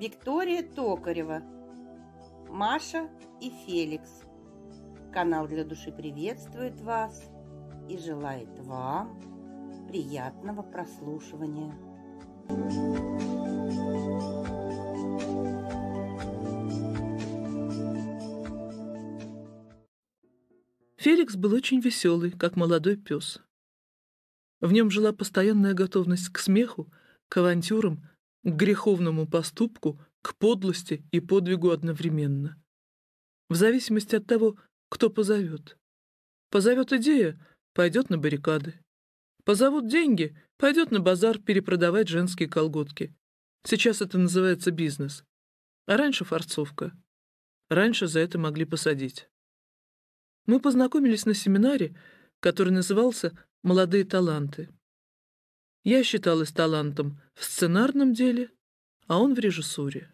Виктория Токарева, Маша и Феликс. Канал для души приветствует вас и желает вам приятного прослушивания. Феликс был очень веселый, как молодой пес. В нем жила постоянная готовность к смеху, к авантюрам, к греховному поступку, к подлости и подвигу одновременно. В зависимости от того, кто позовет. Позовет идея — пойдет на баррикады. Позовут деньги — пойдет на базар перепродавать женские колготки. Сейчас это называется бизнес. А раньше форцовка. Раньше за это могли посадить. Мы познакомились на семинаре, который назывался «Молодые таланты». Я считалась талантом в сценарном деле, а он в режиссуре.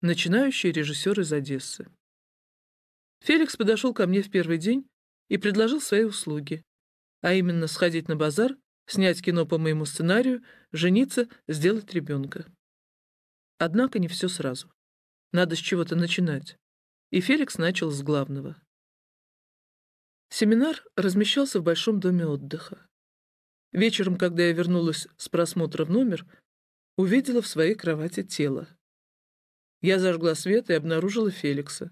Начинающий режиссер из Одессы. Феликс подошел ко мне в первый день и предложил свои услуги, а именно сходить на базар, снять кино по моему сценарию, жениться, сделать ребенка. Однако не все сразу. Надо с чего-то начинать. И Феликс начал с главного. Семинар размещался в большом доме отдыха. Вечером, когда я вернулась с просмотра в номер, увидела в своей кровати тело. Я зажгла свет и обнаружила Феликса.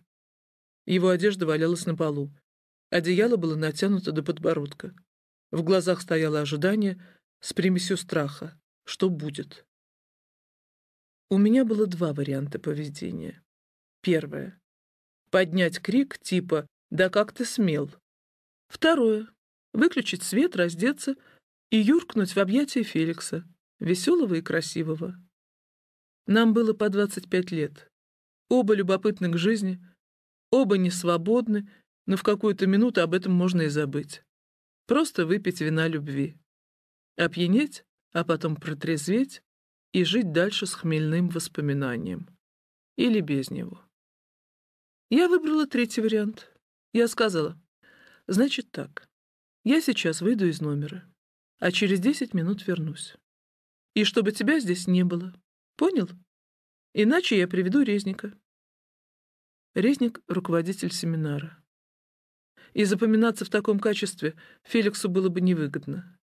Его одежда валялась на полу. Одеяло было натянуто до подбородка. В глазах стояло ожидание с примесью страха. Что будет? У меня было два варианта поведения. Первое. Поднять крик типа «Да как ты смел?» Второе. Выключить свет, раздеться — и юркнуть в объятия Феликса, веселого и красивого. Нам было по 25 лет. Оба любопытны к жизни, оба не свободны, но в какую-то минуту об этом можно и забыть. Просто выпить вина любви. Опьянеть, а потом протрезветь и жить дальше с хмельным воспоминанием. Или без него. Я выбрала третий вариант. Я сказала, значит так, я сейчас выйду из номера а через десять минут вернусь. И чтобы тебя здесь не было. Понял? Иначе я приведу Резника». Резник — руководитель семинара. И запоминаться в таком качестве Феликсу было бы невыгодно.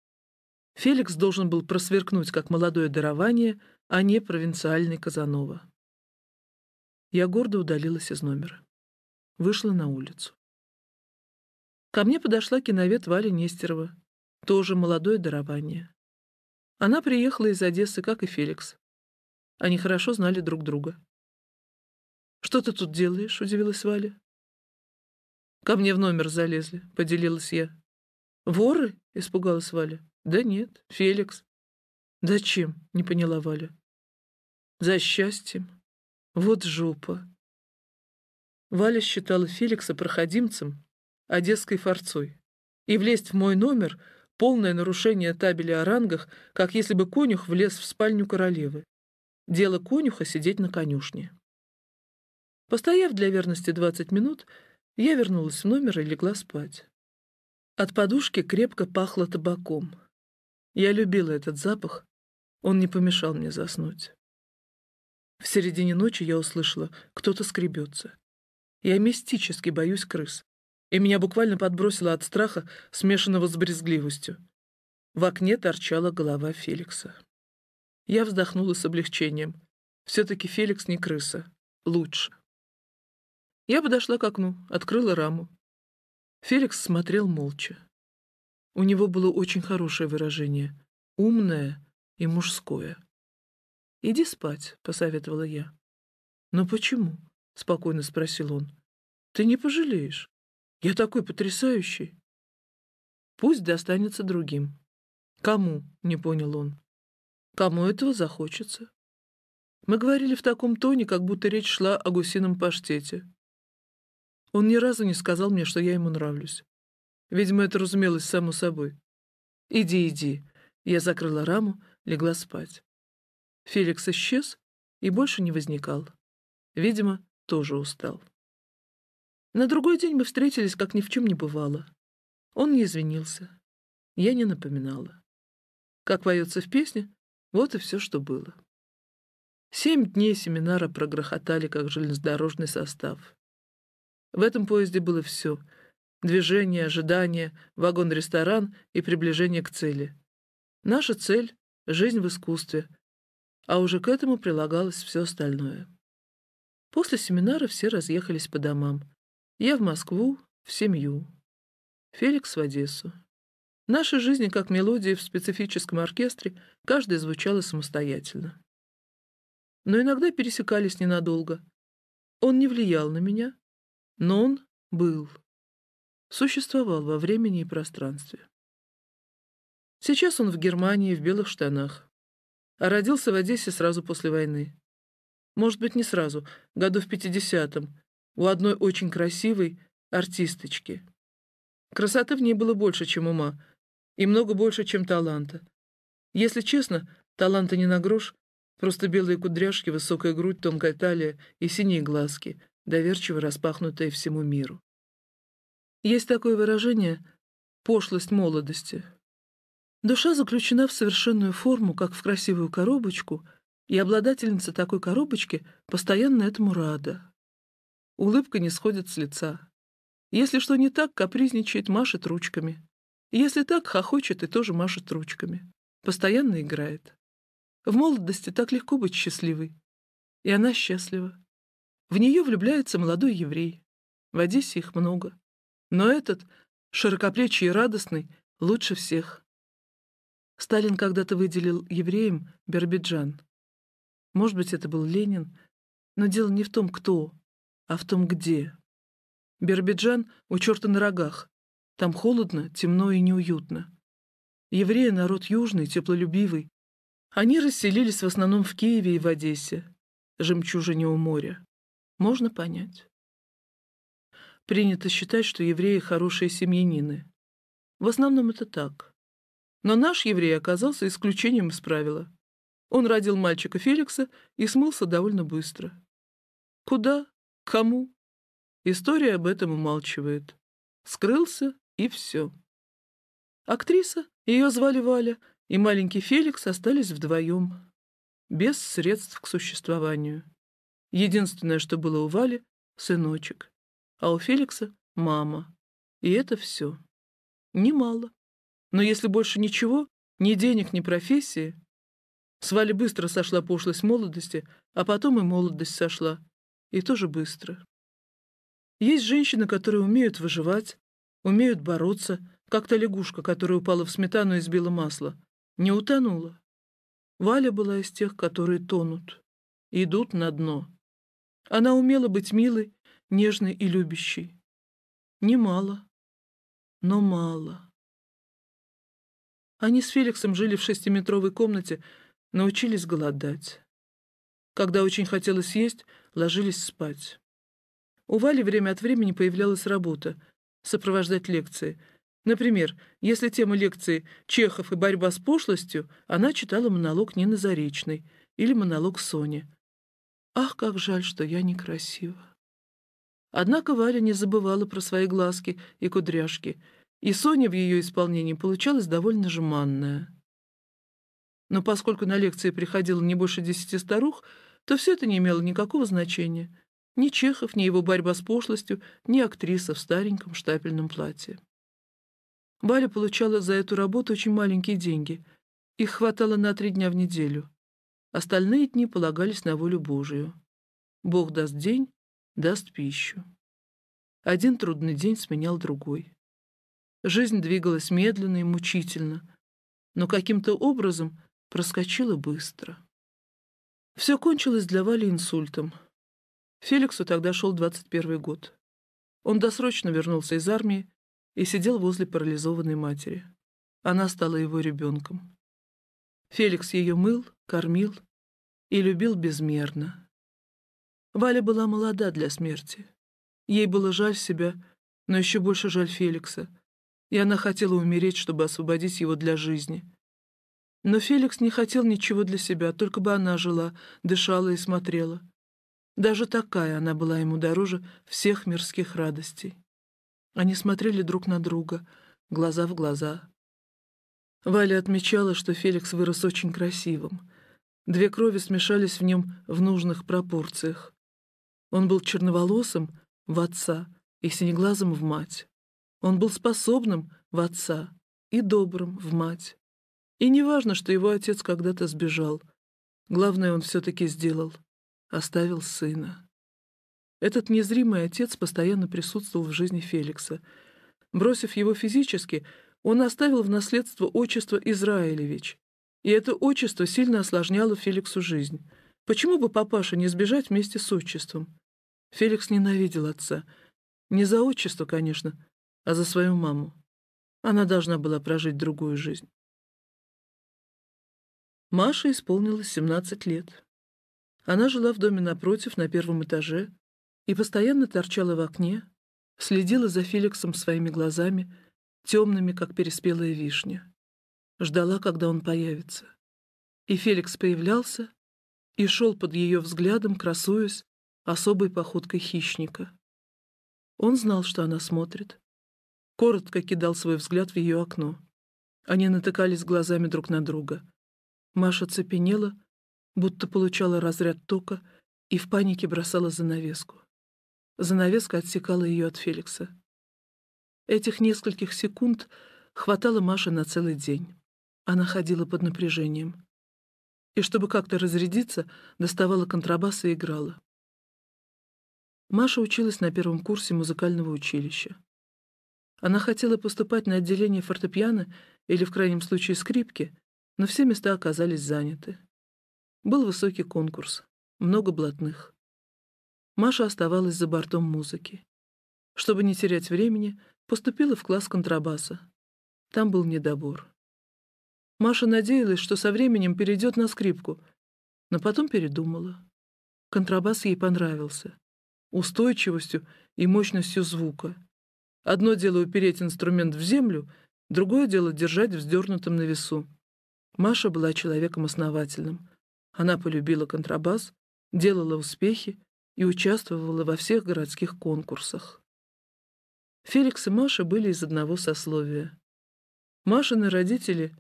Феликс должен был просверкнуть как молодое дарование, а не провинциальный Казанова. Я гордо удалилась из номера. Вышла на улицу. Ко мне подошла киновед Валя Нестерова, тоже молодое дарование. Она приехала из Одессы, как и Феликс. Они хорошо знали друг друга. «Что ты тут делаешь?» — удивилась Валя. «Ко мне в номер залезли», — поделилась я. «Воры?» — испугалась Валя. «Да нет, Феликс». «Зачем?» — не поняла Валя. «За счастьем. Вот жопа». Валя считала Феликса проходимцем, одесской форцой. И влезть в мой номер Полное нарушение табеля о рангах, как если бы конюх влез в спальню королевы. Дело конюха — сидеть на конюшне. Постояв для верности 20 минут, я вернулась в номер и легла спать. От подушки крепко пахло табаком. Я любила этот запах, он не помешал мне заснуть. В середине ночи я услышала, кто-то скребется. Я мистически боюсь крыс и меня буквально подбросило от страха, смешанного с брезгливостью. В окне торчала голова Феликса. Я вздохнула с облегчением. Все-таки Феликс не крыса. Лучше. Я подошла к окну, открыла раму. Феликс смотрел молча. У него было очень хорошее выражение. Умное и мужское. «Иди спать», — посоветовала я. «Но почему?» — спокойно спросил он. «Ты не пожалеешь. Я такой потрясающий. Пусть достанется другим. Кому, не понял он. Кому этого захочется. Мы говорили в таком тоне, как будто речь шла о гусином паштете. Он ни разу не сказал мне, что я ему нравлюсь. Видимо, это разумелось само собой. «Иди, иди». Я закрыла раму, легла спать. Феликс исчез и больше не возникал. Видимо, тоже устал. На другой день мы встретились, как ни в чем не бывало. Он не извинился. Я не напоминала. Как поется в песне, вот и все, что было. Семь дней семинара прогрохотали, как железнодорожный состав. В этом поезде было все — движение, ожидание, вагон-ресторан и приближение к цели. Наша цель — жизнь в искусстве, а уже к этому прилагалось все остальное. После семинара все разъехались по домам — я в Москву, в семью. Феликс в Одессу. Наши жизни, как мелодии в специфическом оркестре, каждая звучала самостоятельно. Но иногда пересекались ненадолго. Он не влиял на меня, но он был. Существовал во времени и пространстве. Сейчас он в Германии в белых штанах. А родился в Одессе сразу после войны. Может быть, не сразу, году в 50-м, у одной очень красивой артисточки. Красоты в ней было больше, чем ума, и много больше, чем таланта. Если честно, таланта не на грош, просто белые кудряшки, высокая грудь, тонкая талия и синие глазки, доверчиво распахнутые всему миру. Есть такое выражение «пошлость молодости». Душа заключена в совершенную форму, как в красивую коробочку, и обладательница такой коробочки постоянно этому рада. Улыбка не сходит с лица. Если что не так, капризничает, машет ручками. Если так, хохочет и тоже машет ручками. Постоянно играет. В молодости так легко быть счастливой. И она счастлива. В нее влюбляется молодой еврей. В Одессе их много. Но этот, широкоплечий и радостный, лучше всех. Сталин когда-то выделил евреям Бербиджан. Может быть, это был Ленин, но дело не в том, кто, а в том где. Бербиджан у черта на рогах. Там холодно, темно и неуютно. Евреи — народ южный, теплолюбивый. Они расселились в основном в Киеве и в Одессе, жемчужине у моря. Можно понять. Принято считать, что евреи — хорошие семьянины. В основном это так. Но наш еврей оказался исключением из правила. Он родил мальчика Феликса и смылся довольно быстро. Куда? Кому? История об этом умалчивает. Скрылся, и все. Актриса, ее звали Валя, и маленький Феликс остались вдвоем, без средств к существованию. Единственное, что было у Вали — сыночек, а у Феликса — мама. И это все. Немало. Но если больше ничего, ни денег, ни профессии... С Вали быстро сошла пошлость молодости, а потом и молодость сошла — и тоже быстро. Есть женщины, которые умеют выживать, умеют бороться, как то лягушка, которая упала в сметану и сбила масло. Не утонула. Валя была из тех, которые тонут, идут на дно. Она умела быть милой, нежной и любящей. Немало, но мало. Они с Феликсом жили в шестиметровой комнате, научились голодать. Когда очень хотелось есть, ложились спать. У Вали время от времени появлялась работа — сопровождать лекции. Например, если тема лекции «Чехов и борьба с пошлостью», она читала монолог Нины Заречной или монолог Сони. «Ах, как жаль, что я некрасива!» Однако Валя не забывала про свои глазки и кудряшки, и Соня в ее исполнении получалась довольно жеманная. Но поскольку на лекции приходило не больше десяти старух — то все это не имело никакого значения. Ни Чехов, ни его борьба с пошлостью, ни актриса в стареньком штапельном платье. Валя получала за эту работу очень маленькие деньги. Их хватало на три дня в неделю. Остальные дни полагались на волю Божию. Бог даст день, даст пищу. Один трудный день сменял другой. Жизнь двигалась медленно и мучительно, но каким-то образом проскочила быстро. Все кончилось для Вали инсультом. Феликсу тогда шел 21 год. Он досрочно вернулся из армии и сидел возле парализованной матери. Она стала его ребенком. Феликс ее мыл, кормил и любил безмерно. Валя была молода для смерти. Ей было жаль себя, но еще больше жаль Феликса, и она хотела умереть, чтобы освободить его для жизни — но Феликс не хотел ничего для себя, только бы она жила, дышала и смотрела. Даже такая она была ему дороже всех мирских радостей. Они смотрели друг на друга, глаза в глаза. Валя отмечала, что Феликс вырос очень красивым. Две крови смешались в нем в нужных пропорциях. Он был черноволосым в отца и синеглазым в мать. Он был способным в отца и добрым в мать. И не важно, что его отец когда-то сбежал. Главное, он все-таки сделал. Оставил сына. Этот незримый отец постоянно присутствовал в жизни Феликса. Бросив его физически, он оставил в наследство отчество Израилевич. И это отчество сильно осложняло Феликсу жизнь. Почему бы папаша не сбежать вместе с отчеством? Феликс ненавидел отца. Не за отчество, конечно, а за свою маму. Она должна была прожить другую жизнь. Маше исполнилось 17 лет. Она жила в доме напротив, на первом этаже, и постоянно торчала в окне, следила за Феликсом своими глазами, темными, как переспелая вишня. Ждала, когда он появится. И Феликс появлялся и шел под ее взглядом, красуясь особой походкой хищника. Он знал, что она смотрит. Коротко кидал свой взгляд в ее окно. Они натыкались глазами друг на друга — Маша цепенела, будто получала разряд тока и в панике бросала занавеску. Занавеска отсекала ее от Феликса. Этих нескольких секунд хватало Маше на целый день. Она ходила под напряжением. И чтобы как-то разрядиться, доставала контрабас и играла. Маша училась на первом курсе музыкального училища. Она хотела поступать на отделение фортепиано или, в крайнем случае, скрипки, но все места оказались заняты. Был высокий конкурс, много блатных. Маша оставалась за бортом музыки. Чтобы не терять времени, поступила в класс контрабаса. Там был недобор. Маша надеялась, что со временем перейдет на скрипку, но потом передумала. Контрабас ей понравился. Устойчивостью и мощностью звука. Одно дело упереть инструмент в землю, другое дело держать вздернутым на весу. Маша была человеком основательным. Она полюбила контрабас, делала успехи и участвовала во всех городских конкурсах. Феликс и Маша были из одного сословия. Машины родители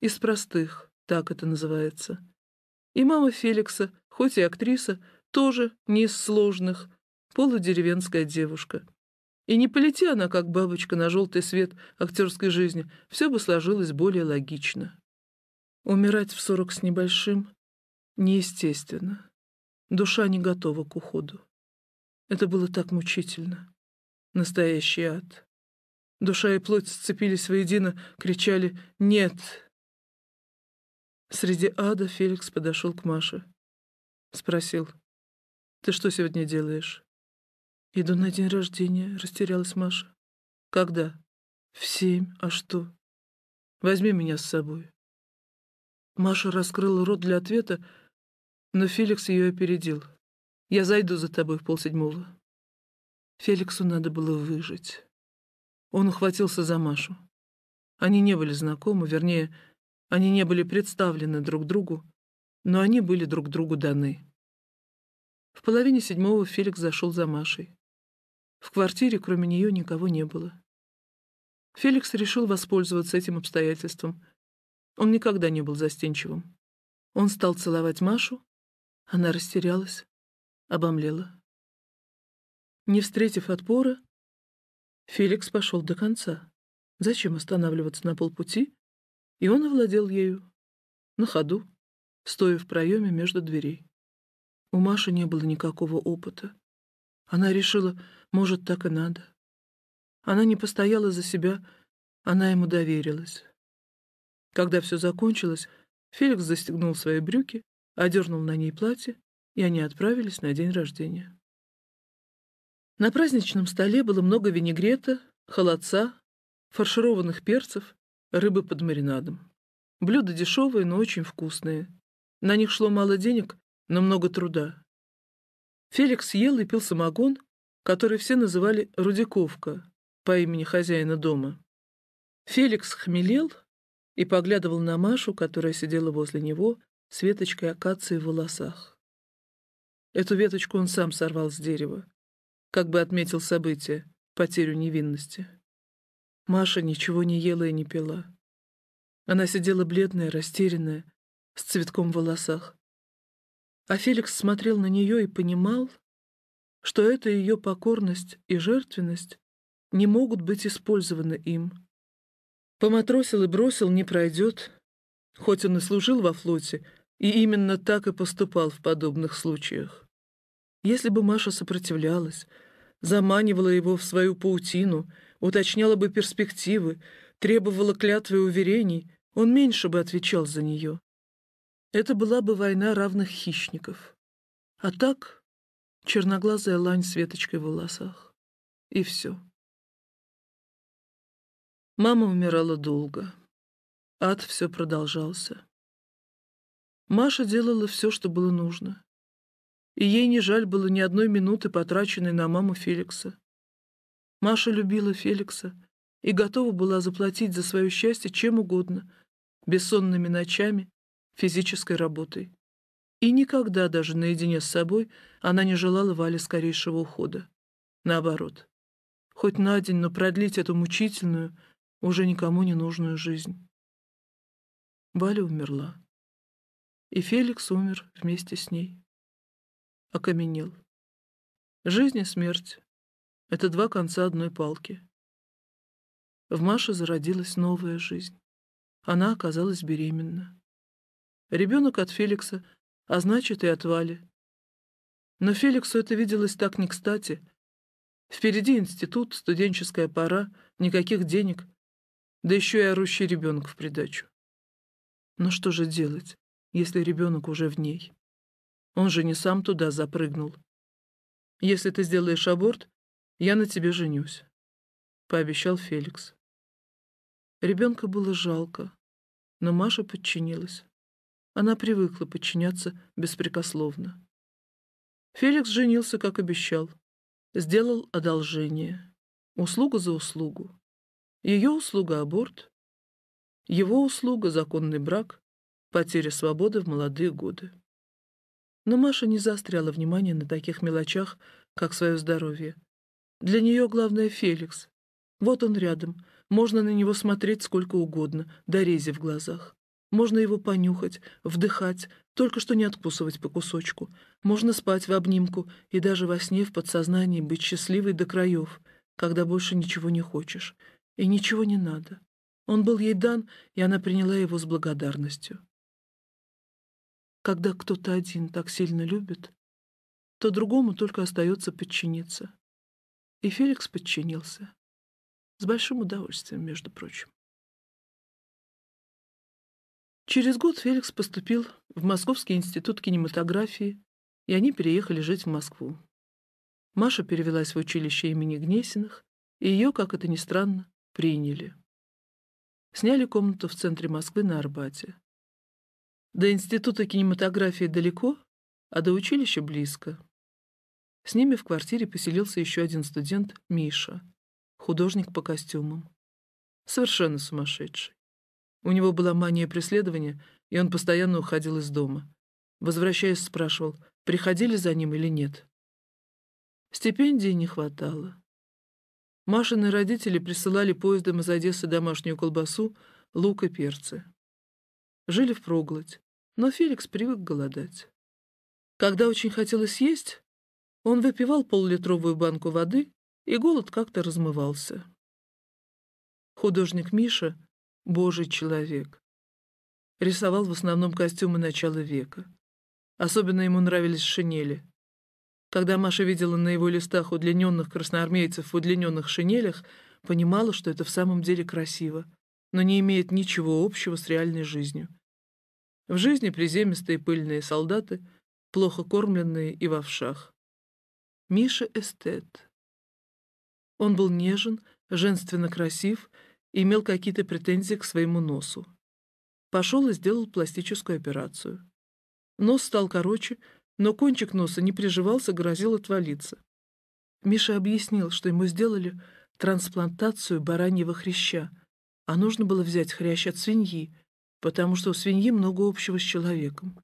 из простых, так это называется. И мама Феликса, хоть и актриса, тоже не из сложных, полудеревенская девушка. И не полети она, как бабочка, на желтый свет актерской жизни, все бы сложилось более логично. Умирать в сорок с небольшим неестественно. Душа не готова к уходу. Это было так мучительно. Настоящий ад. Душа и плоть сцепились воедино, кричали «Нет!». Среди ада Феликс подошел к Маше. Спросил «Ты что сегодня делаешь?» «Иду на день рождения», — растерялась Маша. «Когда?» «В семь. А что?» «Возьми меня с собой». Маша раскрыла рот для ответа, но Феликс ее опередил. «Я зайду за тобой в полседьмого». Феликсу надо было выжить. Он ухватился за Машу. Они не были знакомы, вернее, они не были представлены друг другу, но они были друг другу даны. В половине седьмого Феликс зашел за Машей. В квартире кроме нее никого не было. Феликс решил воспользоваться этим обстоятельством — он никогда не был застенчивым. Он стал целовать Машу. Она растерялась, обомлела. Не встретив отпора, Феликс пошел до конца. Зачем останавливаться на полпути? И он овладел ею. На ходу, стоя в проеме между дверей. У Маши не было никакого опыта. Она решила, может, так и надо. Она не постояла за себя, она ему доверилась. Когда все закончилось, Феликс застегнул свои брюки, одернул на ней платье, и они отправились на день рождения. На праздничном столе было много винегрета, холодца, фаршированных перцев, рыбы под маринадом. Блюда дешевые, но очень вкусные. На них шло мало денег, но много труда. Феликс ел и пил самогон, который все называли «Рудяковка» по имени хозяина дома. Феликс хмелел — и поглядывал на Машу, которая сидела возле него с веточкой акации в волосах. Эту веточку он сам сорвал с дерева, как бы отметил событие, потерю невинности. Маша ничего не ела и не пила. Она сидела бледная, растерянная, с цветком в волосах. А Феликс смотрел на нее и понимал, что эта ее покорность и жертвенность не могут быть использованы им, Поматросил и бросил, не пройдет. Хоть он и служил во флоте, и именно так и поступал в подобных случаях. Если бы Маша сопротивлялась, заманивала его в свою паутину, уточняла бы перспективы, требовала клятвы и уверений, он меньше бы отвечал за нее. Это была бы война равных хищников. А так черноглазая лань с веточкой в волосах. И все. Мама умирала долго. Ад все продолжался. Маша делала все, что было нужно. И ей не жаль было ни одной минуты, потраченной на маму Феликса. Маша любила Феликса и готова была заплатить за свое счастье чем угодно, бессонными ночами, физической работой. И никогда даже наедине с собой она не желала Вале скорейшего ухода. Наоборот. Хоть на день, но продлить эту мучительную, уже никому не нужную жизнь. Валя умерла. И Феликс умер вместе с ней. Окаменел. Жизнь и смерть — это два конца одной палки. В Маше зародилась новая жизнь. Она оказалась беременна. Ребенок от Феликса, а значит и от Вали. Но Феликсу это виделось так не кстати. Впереди институт, студенческая пора, никаких денег, да еще и орущий ребенок в придачу. Но ну что же делать, если ребенок уже в ней? Он же не сам туда запрыгнул. Если ты сделаешь аборт, я на тебе женюсь, — пообещал Феликс. Ребенка было жалко, но Маша подчинилась. Она привыкла подчиняться беспрекословно. Феликс женился, как обещал. Сделал одолжение. Услуга за услугу. Ее услуга — аборт, его услуга — законный брак, потеря свободы в молодые годы. Но Маша не заостряла внимание на таких мелочах, как свое здоровье. Для нее главное — Феликс. Вот он рядом, можно на него смотреть сколько угодно, дорези в глазах. Можно его понюхать, вдыхать, только что не откусывать по кусочку. Можно спать в обнимку и даже во сне в подсознании быть счастливой до краев, когда больше ничего не хочешь — и ничего не надо. Он был ей дан, и она приняла его с благодарностью. Когда кто-то один так сильно любит, то другому только остается подчиниться. И Феликс подчинился. С большим удовольствием, между прочим. Через год Феликс поступил в Московский институт кинематографии, и они переехали жить в Москву. Маша перевелась в училище имени Гнесиных, и ее, как это ни странно, приняли. Сняли комнату в центре Москвы на Арбате. До института кинематографии далеко, а до училища близко. С ними в квартире поселился еще один студент, Миша, художник по костюмам. Совершенно сумасшедший. У него была мания преследования, и он постоянно уходил из дома. Возвращаясь, спрашивал, приходили за ним или нет. Стипендии не хватало. Машины родители присылали поездом из Одессы домашнюю колбасу, лук и перцы. Жили впроголодь, но Феликс привык голодать. Когда очень хотелось есть, он выпивал поллитровую банку воды, и голод как-то размывался. Художник Миша — божий человек. Рисовал в основном костюмы начала века. Особенно ему нравились шинели — когда Маша видела на его листах удлиненных красноармейцев в удлиненных шинелях, понимала, что это в самом деле красиво, но не имеет ничего общего с реальной жизнью. В жизни приземистые пыльные солдаты, плохо кормленные и в овшах. Миша эстет. Он был нежен, женственно красив и имел какие-то претензии к своему носу. Пошел и сделал пластическую операцию. Нос стал короче, но кончик носа не приживался, грозил отвалиться. Миша объяснил, что ему сделали трансплантацию бараньего хряща, а нужно было взять хрящ от свиньи, потому что у свиньи много общего с человеком.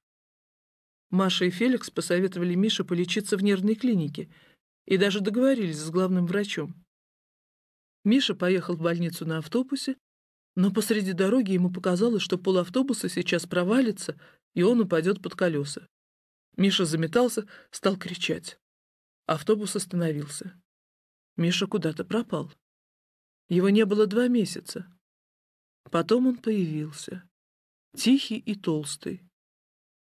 Маша и Феликс посоветовали Мише полечиться в нервной клинике и даже договорились с главным врачом. Миша поехал в больницу на автобусе, но посреди дороги ему показалось, что пол автобуса сейчас провалится, и он упадет под колеса. Миша заметался, стал кричать. Автобус остановился. Миша куда-то пропал. Его не было два месяца. Потом он появился. Тихий и толстый.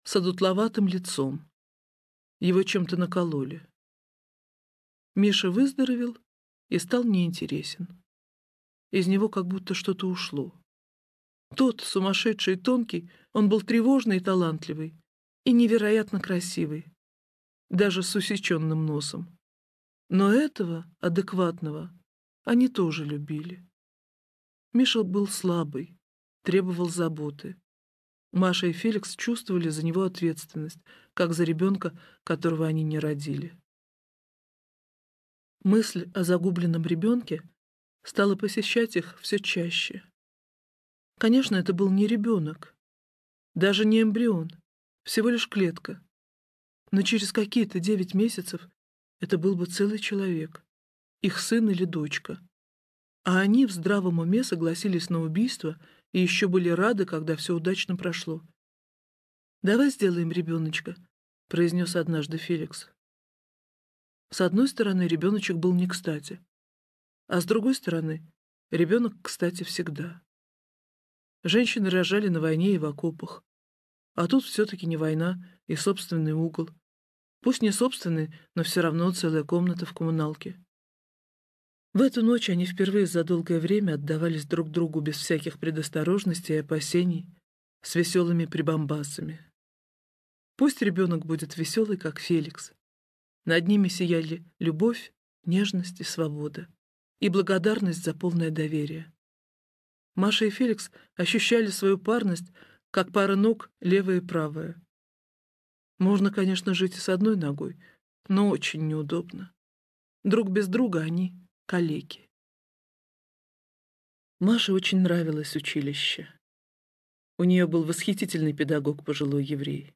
С одутловатым лицом. Его чем-то накололи. Миша выздоровел и стал неинтересен. Из него как будто что-то ушло. Тот, сумасшедший и тонкий, он был тревожный и талантливый, и невероятно красивый, даже с усеченным носом. Но этого, адекватного, они тоже любили. Миша был слабый, требовал заботы. Маша и Феликс чувствовали за него ответственность, как за ребенка, которого они не родили. Мысль о загубленном ребенке стала посещать их все чаще. Конечно, это был не ребенок, даже не эмбрион всего лишь клетка. Но через какие-то девять месяцев это был бы целый человек, их сын или дочка. А они в здравом уме согласились на убийство и еще были рады, когда все удачно прошло. «Давай сделаем ребеночка», — произнес однажды Феликс. С одной стороны, ребеночек был не кстати, а с другой стороны, ребенок кстати всегда. Женщины рожали на войне и в окопах. А тут все-таки не война и собственный угол. Пусть не собственный, но все равно целая комната в коммуналке. В эту ночь они впервые за долгое время отдавались друг другу без всяких предосторожностей и опасений, с веселыми прибамбасами. Пусть ребенок будет веселый, как Феликс. Над ними сияли любовь, нежность и свобода, и благодарность за полное доверие. Маша и Феликс ощущали свою парность как пара ног, левая и правая. Можно, конечно, жить и с одной ногой, но очень неудобно. Друг без друга они — калеки. Маше очень нравилось училище. У нее был восхитительный педагог пожилой еврей.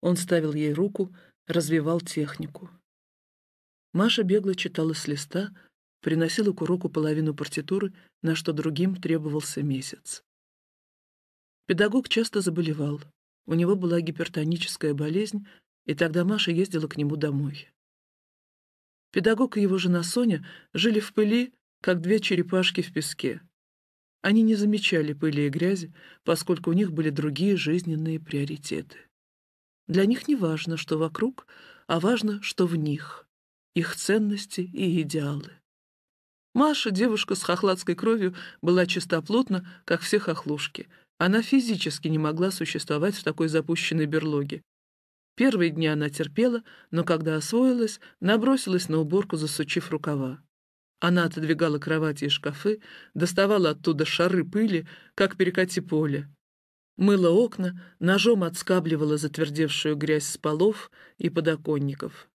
Он ставил ей руку, развивал технику. Маша бегло читала с листа, приносила к уроку половину партитуры, на что другим требовался месяц. Педагог часто заболевал. У него была гипертоническая болезнь, и тогда Маша ездила к нему домой. Педагог и его жена Соня жили в пыли, как две черепашки в песке. Они не замечали пыли и грязи, поскольку у них были другие жизненные приоритеты. Для них не важно, что вокруг, а важно, что в них, их ценности и идеалы. Маша, девушка с хохладской кровью, была чистоплотна, как все хохлушки — она физически не могла существовать в такой запущенной берлоге. Первые дни она терпела, но когда освоилась, набросилась на уборку, засучив рукава. Она отодвигала кровати и шкафы, доставала оттуда шары пыли, как перекати поле. Мыла окна, ножом отскабливала затвердевшую грязь с полов и подоконников.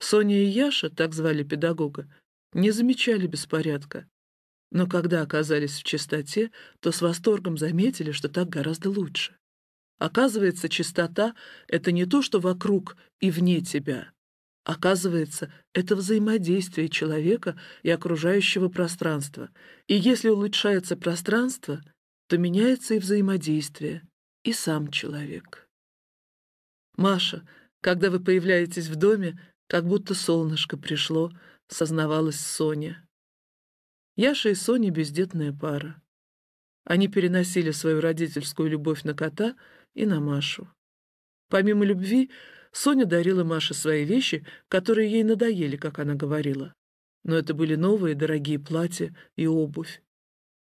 Соня и Яша, так звали педагога, не замечали беспорядка но когда оказались в чистоте, то с восторгом заметили, что так гораздо лучше. Оказывается, чистота — это не то, что вокруг и вне тебя. Оказывается, это взаимодействие человека и окружающего пространства. И если улучшается пространство, то меняется и взаимодействие, и сам человек. «Маша, когда вы появляетесь в доме, как будто солнышко пришло», — сознавалась Соня. Яша и Соня — бездетная пара. Они переносили свою родительскую любовь на кота и на Машу. Помимо любви, Соня дарила Маше свои вещи, которые ей надоели, как она говорила. Но это были новые дорогие платья и обувь.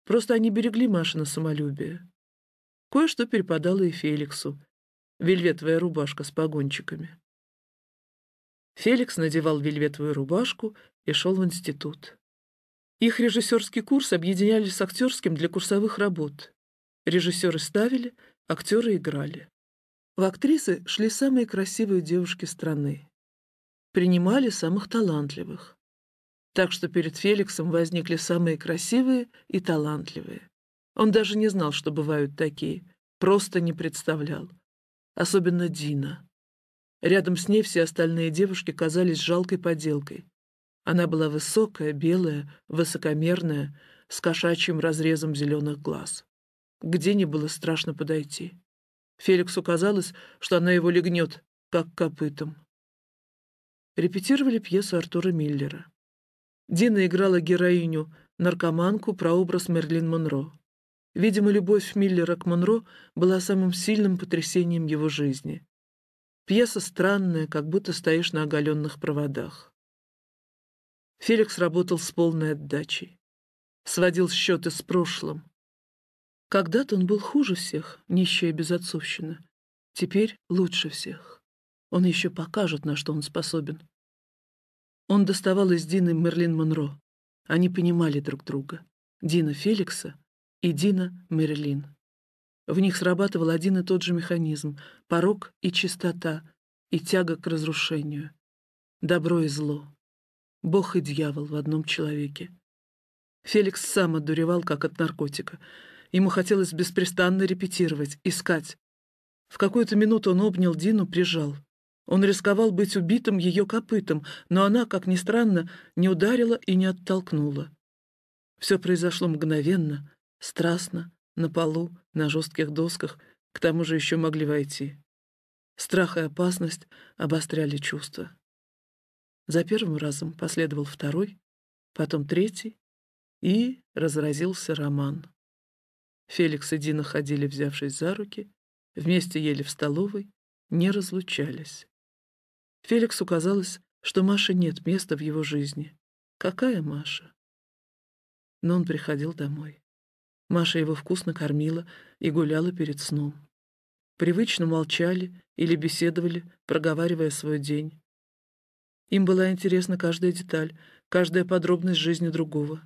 Просто они берегли Машина самолюбие. Кое-что перепадало и Феликсу. Вельветовая рубашка с погончиками. Феликс надевал вельветовую рубашку и шел в институт. Их режиссерский курс объединяли с актерским для курсовых работ. Режиссеры ставили, актеры играли. В актрисы шли самые красивые девушки страны. Принимали самых талантливых. Так что перед Феликсом возникли самые красивые и талантливые. Он даже не знал, что бывают такие, просто не представлял. Особенно Дина. Рядом с ней все остальные девушки казались жалкой поделкой. Она была высокая, белая, высокомерная, с кошачьим разрезом зеленых глаз. Где не было страшно подойти. Феликсу казалось, что она его легнет, как копытом. Репетировали пьесу Артура Миллера. Дина играла героиню, наркоманку, прообраз Мерлин Монро. Видимо, любовь Миллера к Монро была самым сильным потрясением его жизни. Пьеса странная, как будто стоишь на оголенных проводах. Феликс работал с полной отдачей. Сводил счеты с прошлым. Когда-то он был хуже всех, нищая безотцовщина. Теперь лучше всех. Он еще покажет, на что он способен. Он доставал из Дины Мерлин Монро. Они понимали друг друга. Дина Феликса и Дина Мерлин. В них срабатывал один и тот же механизм — порог и чистота, и тяга к разрушению, добро и зло. Бог и дьявол в одном человеке. Феликс сам одуревал, как от наркотика. Ему хотелось беспрестанно репетировать, искать. В какую-то минуту он обнял Дину, прижал. Он рисковал быть убитым ее копытом, но она, как ни странно, не ударила и не оттолкнула. Все произошло мгновенно, страстно, на полу, на жестких досках, к тому же еще могли войти. Страх и опасность обостряли чувства. За первым разом последовал второй, потом третий, и разразился роман. Феликс и Дина ходили, взявшись за руки, вместе ели в столовой, не разлучались. Феликсу казалось, что Маше нет места в его жизни. Какая Маша? Но он приходил домой. Маша его вкусно кормила и гуляла перед сном. Привычно молчали или беседовали, проговаривая свой день. Им была интересна каждая деталь, каждая подробность жизни другого.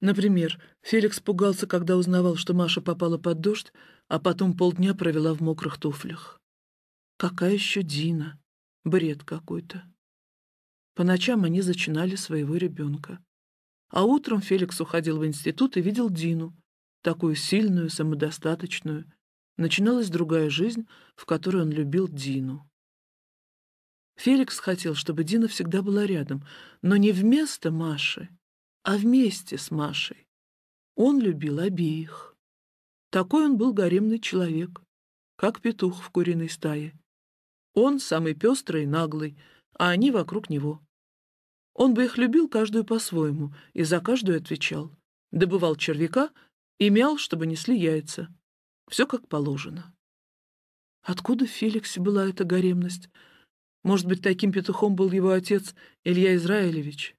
Например, Феликс пугался, когда узнавал, что Маша попала под дождь, а потом полдня провела в мокрых туфлях. Какая еще Дина? Бред какой-то. По ночам они зачинали своего ребенка. А утром Феликс уходил в институт и видел Дину, такую сильную, самодостаточную. Начиналась другая жизнь, в которой он любил Дину. Феликс хотел, чтобы Дина всегда была рядом, но не вместо Маши, а вместе с Машей. Он любил обеих. Такой он был гаремный человек, как петух в куриной стае. Он самый пестрый и наглый, а они вокруг него. Он бы их любил каждую по-своему и за каждую отвечал. Добывал червяка и мял, чтобы несли яйца. Все как положено. Откуда в Феликсе была эта гаремность — может быть, таким петухом был его отец Илья Израилевич?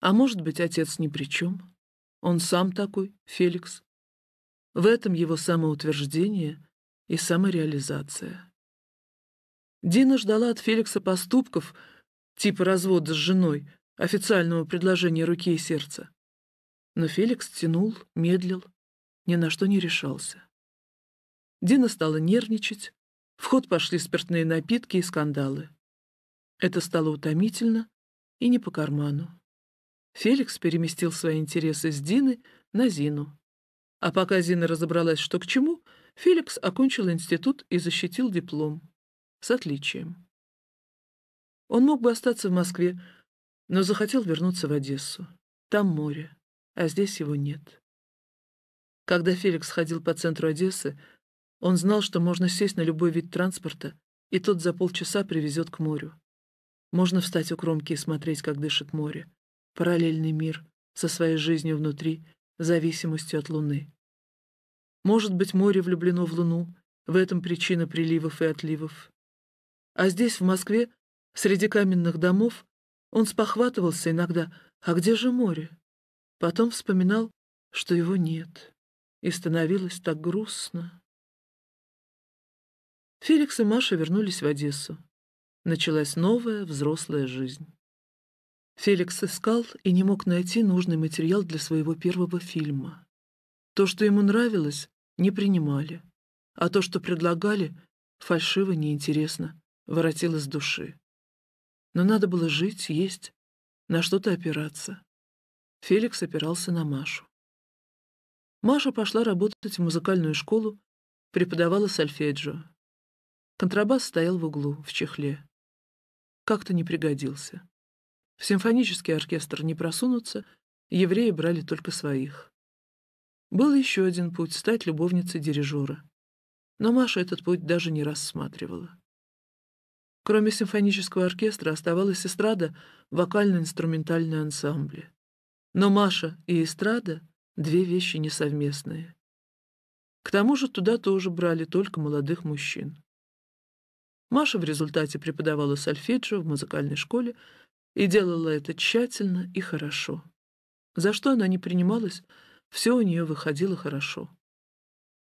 А может быть, отец ни при чем? Он сам такой, Феликс. В этом его самоутверждение и самореализация. Дина ждала от Феликса поступков, типа развода с женой, официального предложения руки и сердца. Но Феликс тянул, медлил, ни на что не решался. Дина стала нервничать, в ход пошли спиртные напитки и скандалы. Это стало утомительно и не по карману. Феликс переместил свои интересы с Дины на Зину. А пока Зина разобралась, что к чему, Феликс окончил институт и защитил диплом. С отличием. Он мог бы остаться в Москве, но захотел вернуться в Одессу. Там море, а здесь его нет. Когда Феликс ходил по центру Одессы, он знал, что можно сесть на любой вид транспорта, и тот за полчаса привезет к морю. Можно встать у кромки и смотреть, как дышит море. Параллельный мир со своей жизнью внутри, зависимостью от Луны. Может быть, море влюблено в Луну, в этом причина приливов и отливов. А здесь, в Москве, среди каменных домов, он спохватывался иногда «А где же море?». Потом вспоминал, что его нет, и становилось так грустно. Феликс и Маша вернулись в Одессу началась новая взрослая жизнь. Феликс искал и не мог найти нужный материал для своего первого фильма. То, что ему нравилось, не принимали, а то, что предлагали, фальшиво неинтересно, воротило с души. Но надо было жить, есть, на что-то опираться. Феликс опирался на Машу. Маша пошла работать в музыкальную школу, преподавала сольфеджио. Контрабас стоял в углу, в чехле как-то не пригодился. В симфонический оркестр не просунуться, евреи брали только своих. Был еще один путь — стать любовницей дирижера. Но Маша этот путь даже не рассматривала. Кроме симфонического оркестра оставалась эстрада вокально инструментальные ансамбли, Но Маша и эстрада — две вещи несовместные. К тому же туда тоже брали только молодых мужчин. Маша в результате преподавала сольфеджио в музыкальной школе и делала это тщательно и хорошо. За что она не принималась, все у нее выходило хорошо.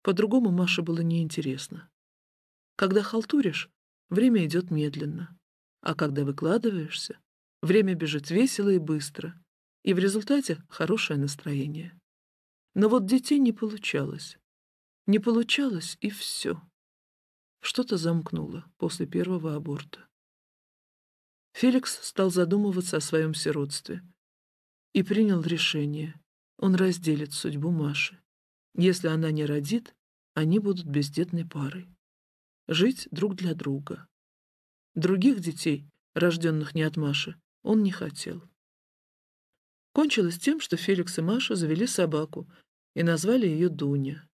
По-другому Маше было неинтересно. Когда халтуришь, время идет медленно, а когда выкладываешься, время бежит весело и быстро, и в результате хорошее настроение. Но вот детей не получалось. Не получалось, и все. Что-то замкнуло после первого аборта. Феликс стал задумываться о своем сиротстве и принял решение. Он разделит судьбу Маши. Если она не родит, они будут бездетной парой. Жить друг для друга. Других детей, рожденных не от Маши, он не хотел. Кончилось тем, что Феликс и Маша завели собаку и назвали ее Дуня.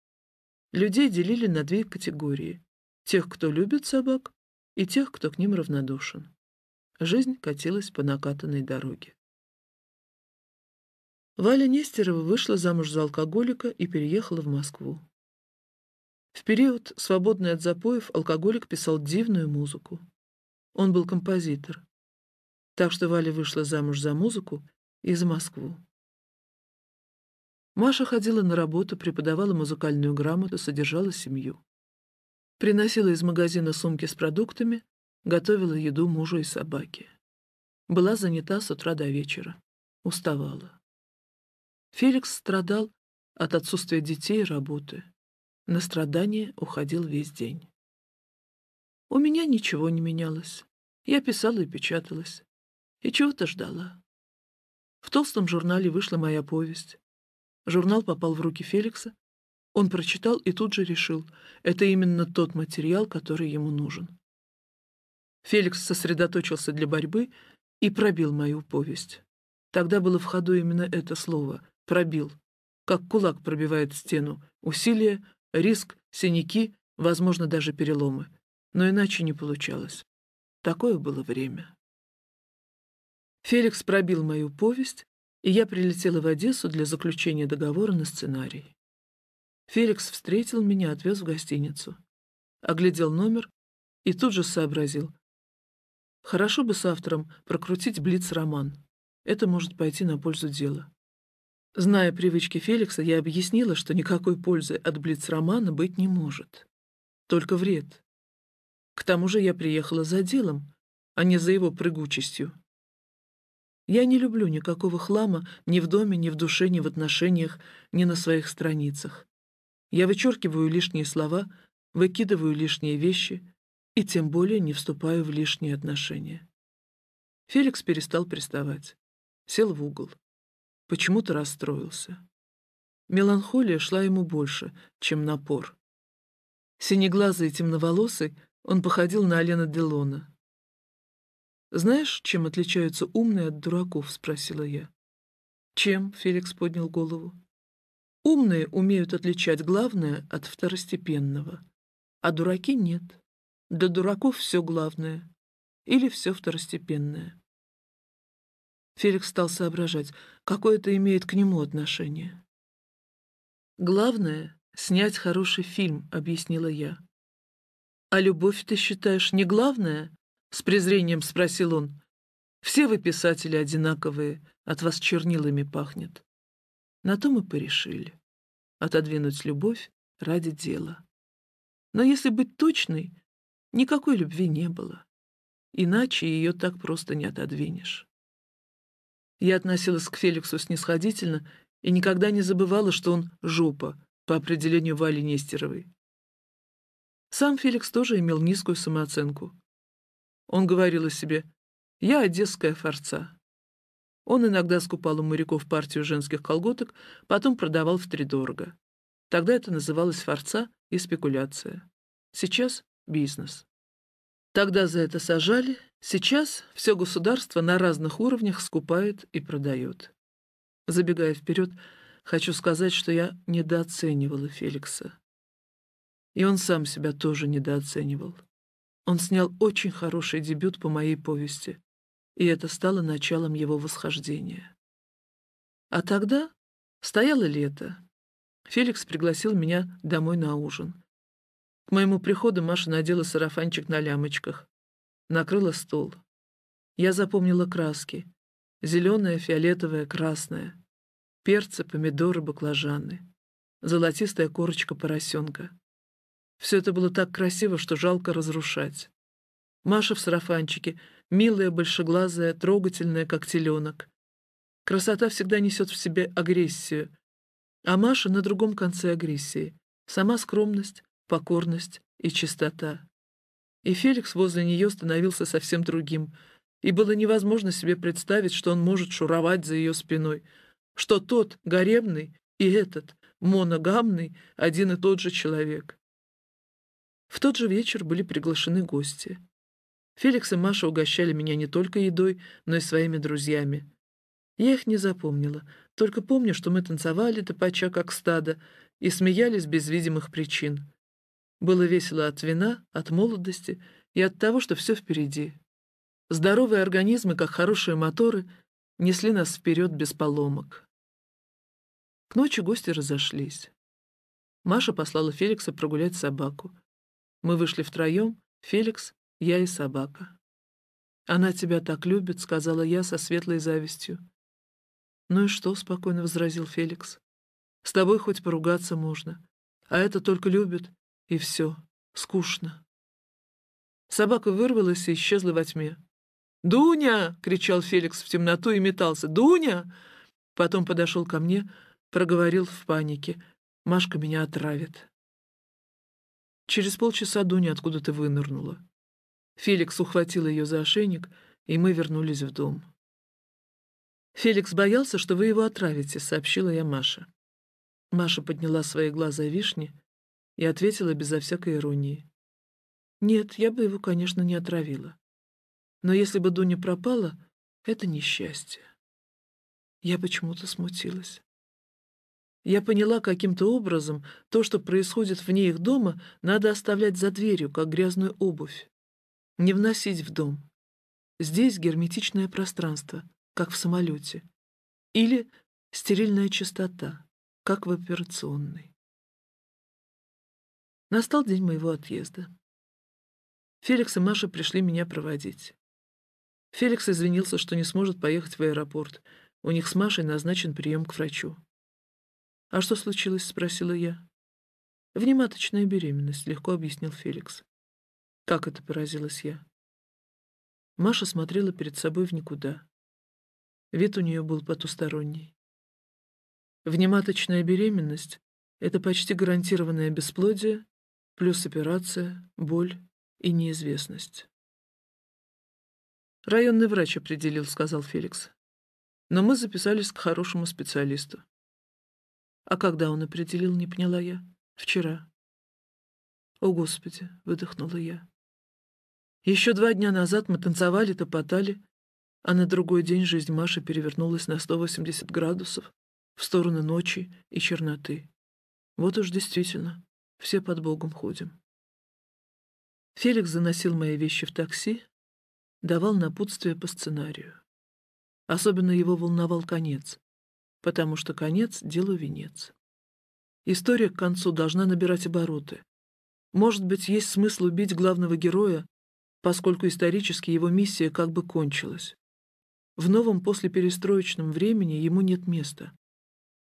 Людей делили на две категории тех, кто любит собак, и тех, кто к ним равнодушен. Жизнь катилась по накатанной дороге. Валя Нестерова вышла замуж за алкоголика и переехала в Москву. В период, свободный от запоев, алкоголик писал дивную музыку. Он был композитор. Так что Валя вышла замуж за музыку и за Москву. Маша ходила на работу, преподавала музыкальную грамоту, содержала семью. Приносила из магазина сумки с продуктами, готовила еду мужу и собаке. Была занята с утра до вечера. Уставала. Феликс страдал от отсутствия детей и работы. На страдания уходил весь день. У меня ничего не менялось. Я писала и печаталась. И чего-то ждала. В толстом журнале вышла моя повесть. Журнал попал в руки Феликса, он прочитал и тут же решил, это именно тот материал, который ему нужен. Феликс сосредоточился для борьбы и пробил мою повесть. Тогда было в ходу именно это слово «пробил», как кулак пробивает стену, усилие, риск, синяки, возможно, даже переломы. Но иначе не получалось. Такое было время. Феликс пробил мою повесть, и я прилетела в Одессу для заключения договора на сценарий. Феликс встретил меня, отвез в гостиницу. Оглядел номер и тут же сообразил. Хорошо бы с автором прокрутить блиц-роман. Это может пойти на пользу дела. Зная привычки Феликса, я объяснила, что никакой пользы от блиц-романа быть не может. Только вред. К тому же я приехала за делом, а не за его прыгучестью. Я не люблю никакого хлама ни в доме, ни в душе, ни в отношениях, ни на своих страницах. Я вычеркиваю лишние слова, выкидываю лишние вещи и тем более не вступаю в лишние отношения. Феликс перестал приставать. Сел в угол. Почему-то расстроился. Меланхолия шла ему больше, чем напор. Синеглазый и темноволосый, он походил на Алена Делона. «Знаешь, чем отличаются умные от дураков?» — спросила я. «Чем?» — Феликс поднял голову. Умные умеют отличать главное от второстепенного, а дураки нет. Для дураков все главное или все второстепенное. Феликс стал соображать, какое это имеет к нему отношение. «Главное — снять хороший фильм», — объяснила я. «А любовь, ты считаешь, не главное?» — с презрением спросил он. «Все вы писатели одинаковые, от вас чернилами пахнет». На то мы порешили отодвинуть любовь ради дела. Но если быть точной, никакой любви не было. Иначе ее так просто не отодвинешь. Я относилась к Феликсу снисходительно и никогда не забывала, что он жопа, по определению Вали Нестеровой. Сам Феликс тоже имел низкую самооценку. Он говорил о себе «Я одесская форца». Он иногда скупал у моряков партию женских колготок, потом продавал втридорого. Тогда это называлось форца и спекуляция. Сейчас — бизнес. Тогда за это сажали, сейчас все государство на разных уровнях скупает и продает. Забегая вперед, хочу сказать, что я недооценивала Феликса. И он сам себя тоже недооценивал. Он снял очень хороший дебют по моей повести и это стало началом его восхождения. А тогда стояло лето. Феликс пригласил меня домой на ужин. К моему приходу Маша надела сарафанчик на лямочках, накрыла стол. Я запомнила краски. Зеленая, фиолетовая, красная. Перцы, помидоры, баклажаны. Золотистая корочка поросенка. Все это было так красиво, что жалко разрушать. Маша в сарафанчике — милая, большеглазая, трогательная, как теленок. Красота всегда несет в себе агрессию, а Маша на другом конце агрессии. Сама скромность, покорность и чистота. И Феликс возле нее становился совсем другим, и было невозможно себе представить, что он может шуровать за ее спиной, что тот, гаремный, и этот, моногамный, один и тот же человек. В тот же вечер были приглашены гости. Феликс и Маша угощали меня не только едой, но и своими друзьями. Я их не запомнила, только помню, что мы танцевали топача как стадо и смеялись без видимых причин. Было весело от вина, от молодости и от того, что все впереди. Здоровые организмы, как хорошие моторы, несли нас вперед без поломок. К ночи гости разошлись. Маша послала Феликса прогулять собаку. Мы вышли втроем, Феликс, я и собака. Она тебя так любит, сказала я со светлой завистью. Ну и что, спокойно возразил Феликс. С тобой хоть поругаться можно, а это только любит, и все, скучно. Собака вырвалась и исчезла во тьме. «Дуня!» — кричал Феликс в темноту и метался. «Дуня!» Потом подошел ко мне, проговорил в панике. «Машка меня отравит». Через полчаса Дуня откуда-то вынырнула. Феликс ухватил ее за ошейник, и мы вернулись в дом. «Феликс боялся, что вы его отравите», — сообщила я Маше. Маша подняла свои глаза вишни и ответила безо всякой иронии. «Нет, я бы его, конечно, не отравила. Но если бы Дуня пропала, это несчастье». Я почему-то смутилась. Я поняла каким-то образом, то, что происходит вне их дома, надо оставлять за дверью, как грязную обувь. Не вносить в дом. Здесь герметичное пространство, как в самолете. Или стерильная чистота, как в операционной. Настал день моего отъезда. Феликс и Маша пришли меня проводить. Феликс извинился, что не сможет поехать в аэропорт. У них с Машей назначен прием к врачу. «А что случилось?» — спросила я. «Внематочная беременность», — легко объяснил Феликс. «Как это?» — поразилась я. Маша смотрела перед собой в никуда. Вид у нее был потусторонний. Внематочная беременность — это почти гарантированное бесплодие, плюс операция, боль и неизвестность. «Районный врач определил», — сказал Феликс. «Но мы записались к хорошему специалисту». «А когда он определил, не поняла я. Вчера». «О, Господи!» — выдохнула я. Еще два дня назад мы танцевали, топотали, а на другой день жизнь Маши перевернулась на 180 градусов в сторону ночи и черноты. Вот уж действительно, все под Богом ходим. Феликс заносил мои вещи в такси, давал напутствие по сценарию. Особенно его волновал конец, потому что конец — делу венец. История к концу должна набирать обороты. Может быть, есть смысл убить главного героя, поскольку исторически его миссия как бы кончилась. В новом послеперестроечном времени ему нет места.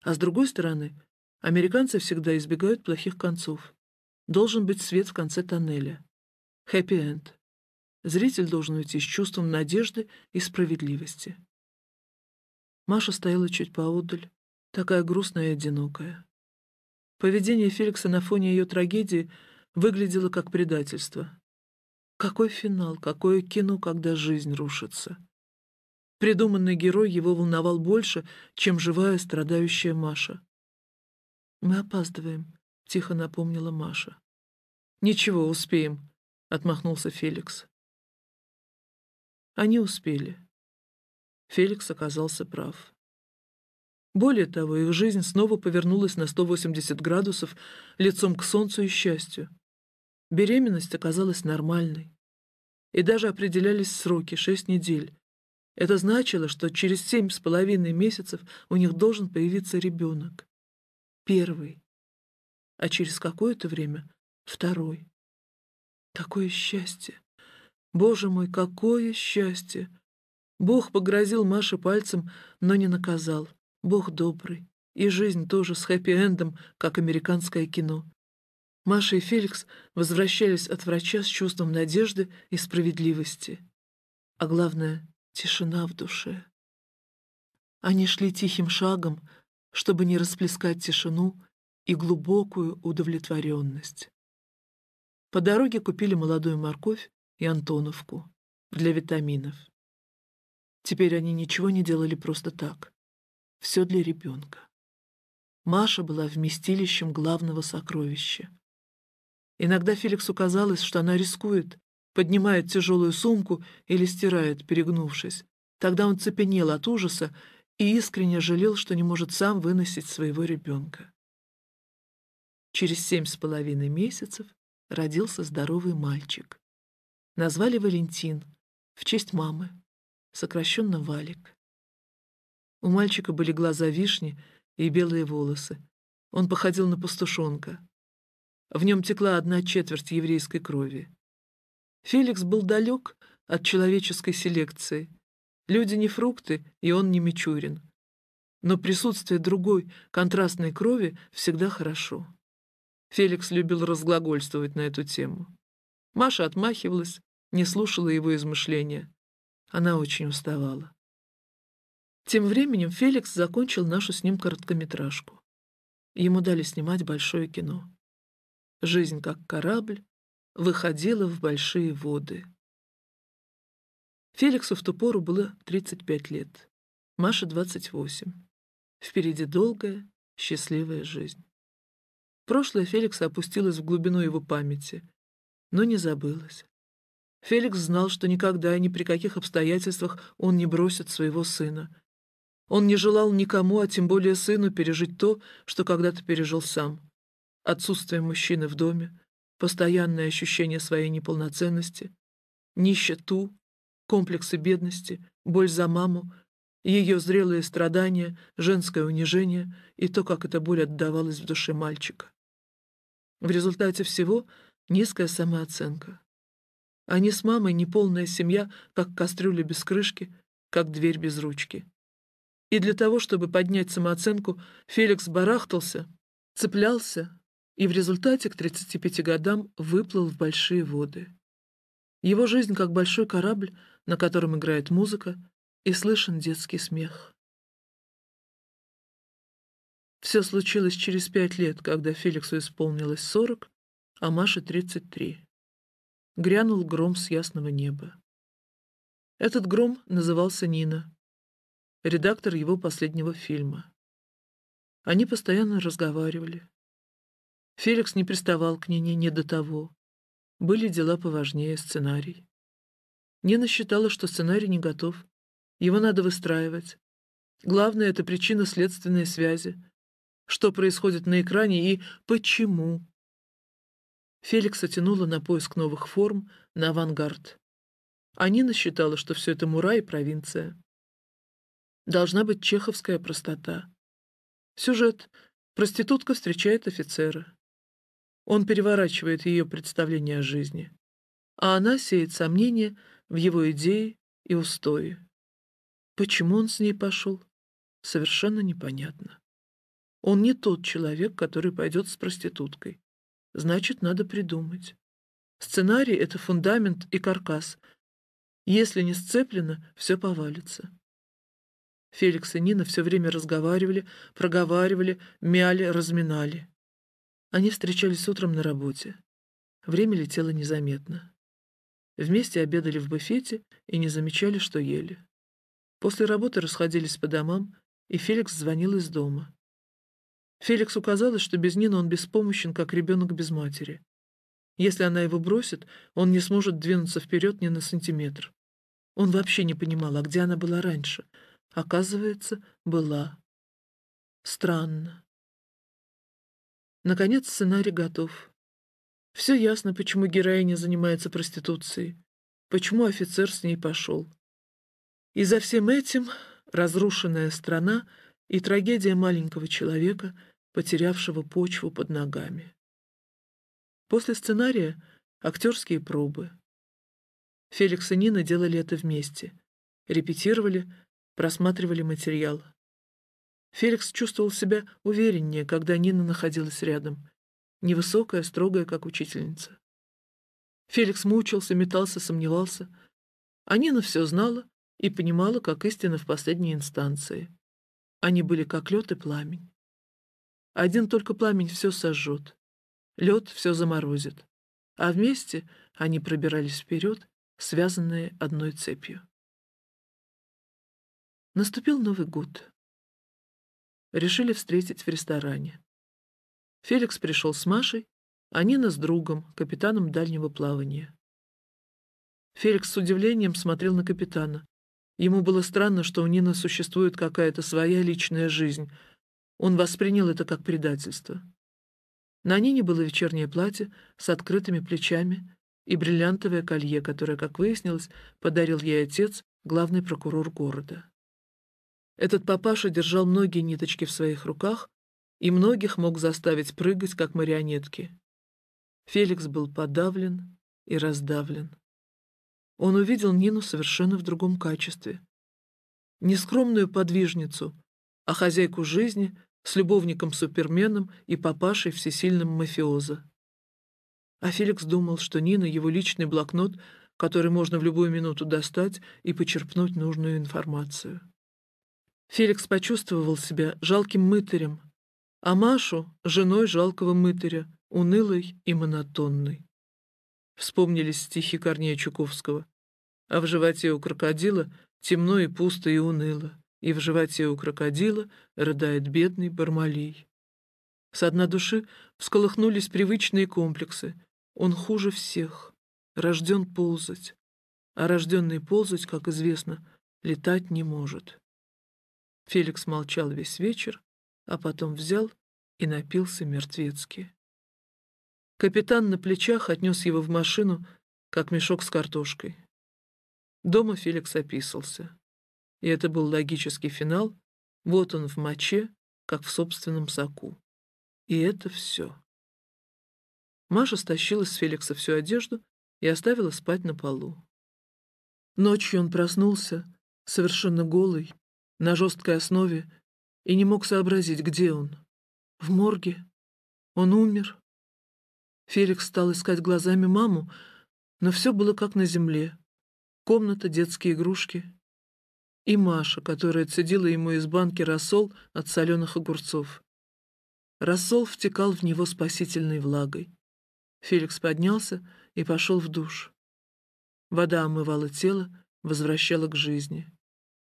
А с другой стороны, американцы всегда избегают плохих концов. Должен быть свет в конце тоннеля. Хэппи-энд. Зритель должен уйти с чувством надежды и справедливости. Маша стояла чуть поодаль, такая грустная и одинокая. Поведение Феликса на фоне ее трагедии выглядело как предательство. Какой финал, какое кино, когда жизнь рушится? Придуманный герой его волновал больше, чем живая страдающая Маша. «Мы опаздываем», — тихо напомнила Маша. «Ничего, успеем», — отмахнулся Феликс. Они успели. Феликс оказался прав. Более того, их жизнь снова повернулась на 180 градусов лицом к солнцу и счастью. Беременность оказалась нормальной. И даже определялись сроки — шесть недель. Это значило, что через семь с половиной месяцев у них должен появиться ребенок. Первый. А через какое-то время — второй. Такое счастье! Боже мой, какое счастье! Бог погрозил Маше пальцем, но не наказал. Бог добрый. И жизнь тоже с хэппи-эндом, как американское кино. Маша и Феликс возвращались от врача с чувством надежды и справедливости. А главное — тишина в душе. Они шли тихим шагом, чтобы не расплескать тишину и глубокую удовлетворенность. По дороге купили молодую морковь и антоновку для витаминов. Теперь они ничего не делали просто так. Все для ребенка. Маша была вместилищем главного сокровища — Иногда Феликсу казалось, что она рискует, поднимает тяжелую сумку или стирает, перегнувшись. Тогда он цепенел от ужаса и искренне жалел, что не может сам выносить своего ребенка. Через семь с половиной месяцев родился здоровый мальчик. Назвали Валентин, в честь мамы, сокращенно Валик. У мальчика были глаза вишни и белые волосы. Он походил на пастушонка. В нем текла одна четверть еврейской крови. Феликс был далек от человеческой селекции. Люди не фрукты, и он не Мичурин. Но присутствие другой, контрастной крови всегда хорошо. Феликс любил разглагольствовать на эту тему. Маша отмахивалась, не слушала его измышления. Она очень уставала. Тем временем Феликс закончил нашу с ним короткометражку. Ему дали снимать большое кино жизнь как корабль, выходила в большие воды. Феликсу в ту пору было 35 лет, Маше 28. Впереди долгая, счастливая жизнь. Прошлое Феликса опустилось в глубину его памяти, но не забылось. Феликс знал, что никогда и ни при каких обстоятельствах он не бросит своего сына. Он не желал никому, а тем более сыну, пережить то, что когда-то пережил сам отсутствие мужчины в доме, постоянное ощущение своей неполноценности, нищету, комплексы бедности, боль за маму, ее зрелые страдания, женское унижение и то, как эта боль отдавалась в душе мальчика. В результате всего низкая самооценка. Они с мамой неполная семья, как кастрюля без крышки, как дверь без ручки. И для того, чтобы поднять самооценку, Феликс барахтался, цеплялся, и в результате к 35 годам выплыл в большие воды. Его жизнь как большой корабль, на котором играет музыка и слышен детский смех. Все случилось через пять лет, когда Феликсу исполнилось сорок, а Маше тридцать три. Грянул гром с ясного неба. Этот гром назывался Нина, редактор его последнего фильма. Они постоянно разговаривали. Феликс не приставал к Нине не до того. Были дела поважнее сценарий. Нина считала, что сценарий не готов. Его надо выстраивать. Главное — это причина следственной связи. Что происходит на экране и почему. Феликса тянула на поиск новых форм, на авангард. А Нина считала, что все это мура и провинция. Должна быть чеховская простота. Сюжет. Проститутка встречает офицера. Он переворачивает ее представление о жизни, а она сеет сомнения в его идеи и устои. Почему он с ней пошел, совершенно непонятно. Он не тот человек, который пойдет с проституткой. Значит, надо придумать. Сценарий — это фундамент и каркас. Если не сцеплено, все повалится. Феликс и Нина все время разговаривали, проговаривали, мяли, разминали. Они встречались утром на работе. Время летело незаметно. Вместе обедали в буфете и не замечали, что ели. После работы расходились по домам, и Феликс звонил из дома. Феликс указал, что без Нины он беспомощен, как ребенок без матери. Если она его бросит, он не сможет двинуться вперед ни на сантиметр. Он вообще не понимал, а где она была раньше. Оказывается, была. Странно. Наконец сценарий готов. Все ясно, почему героиня занимается проституцией, почему офицер с ней пошел. И за всем этим разрушенная страна и трагедия маленького человека, потерявшего почву под ногами. После сценария актерские пробы. Феликс и Нина делали это вместе. Репетировали, просматривали материал. Феликс чувствовал себя увереннее, когда Нина находилась рядом. Невысокая, строгая, как учительница. Феликс мучился, метался, сомневался. А Нина все знала и понимала, как истина в последней инстанции. Они были как лед и пламень. Один только пламень все сожжет, лед все заморозит. А вместе они пробирались вперед, связанные одной цепью. Наступил Новый год решили встретить в ресторане. Феликс пришел с Машей, а Нина с другом, капитаном дальнего плавания. Феликс с удивлением смотрел на капитана. Ему было странно, что у Нины существует какая-то своя личная жизнь. Он воспринял это как предательство. На Нине было вечернее платье с открытыми плечами и бриллиантовое колье, которое, как выяснилось, подарил ей отец, главный прокурор города. Этот папаша держал многие ниточки в своих руках и многих мог заставить прыгать, как марионетки. Феликс был подавлен и раздавлен. Он увидел Нину совершенно в другом качестве. Не скромную подвижницу, а хозяйку жизни с любовником-суперменом и папашей всесильным мафиоза. А Феликс думал, что Нина — его личный блокнот, который можно в любую минуту достать и почерпнуть нужную информацию. Феликс почувствовал себя жалким мытарем, а Машу — женой жалкого мытаря, унылой и монотонной. Вспомнились стихи Корнея Чуковского. А в животе у крокодила темно и пусто и уныло, и в животе у крокодила рыдает бедный Бармалей. С одной души всколыхнулись привычные комплексы. Он хуже всех, рожден ползать. А рожденный ползать, как известно, летать не может. Феликс молчал весь вечер, а потом взял и напился мертвецки. Капитан на плечах отнес его в машину, как мешок с картошкой. Дома Феликс описался. И это был логический финал. Вот он в моче, как в собственном соку. И это все. Маша стащила с Феликса всю одежду и оставила спать на полу. Ночью он проснулся, совершенно голый, на жесткой основе и не мог сообразить, где он. В морге. Он умер. Феликс стал искать глазами маму, но все было как на земле. Комната, детские игрушки. И Маша, которая цедила ему из банки рассол от соленых огурцов. Рассол втекал в него спасительной влагой. Феликс поднялся и пошел в душ. Вода омывала тело, возвращала к жизни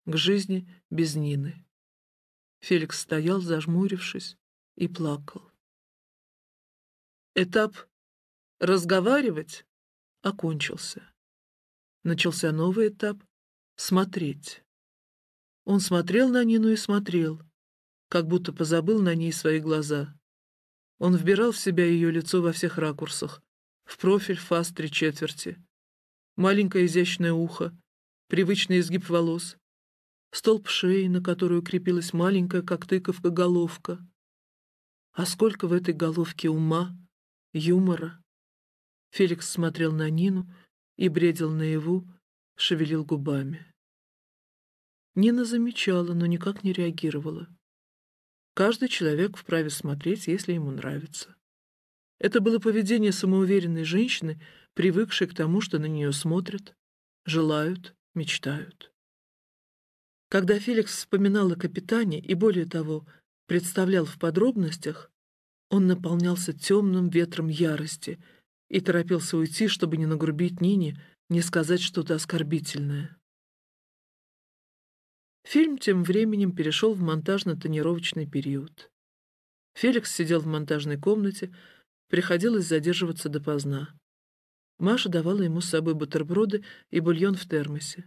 к жизни без Нины. Феликс стоял, зажмурившись, и плакал. Этап «разговаривать» окончился. Начался новый этап «смотреть». Он смотрел на Нину и смотрел, как будто позабыл на ней свои глаза. Он вбирал в себя ее лицо во всех ракурсах, в профиль фаз три четверти. Маленькое изящное ухо, привычный изгиб волос, столб шеи, на которую крепилась маленькая, как тыковка, головка. А сколько в этой головке ума, юмора. Феликс смотрел на Нину и бредил наяву, шевелил губами. Нина замечала, но никак не реагировала. Каждый человек вправе смотреть, если ему нравится. Это было поведение самоуверенной женщины, привыкшей к тому, что на нее смотрят, желают, мечтают. Когда Феликс вспоминал о капитане и, более того, представлял в подробностях, он наполнялся темным ветром ярости и торопился уйти, чтобы не нагрубить Нине, не сказать что-то оскорбительное. Фильм тем временем перешел в монтажно-тонировочный период. Феликс сидел в монтажной комнате, приходилось задерживаться допоздна. Маша давала ему с собой бутерброды и бульон в термосе.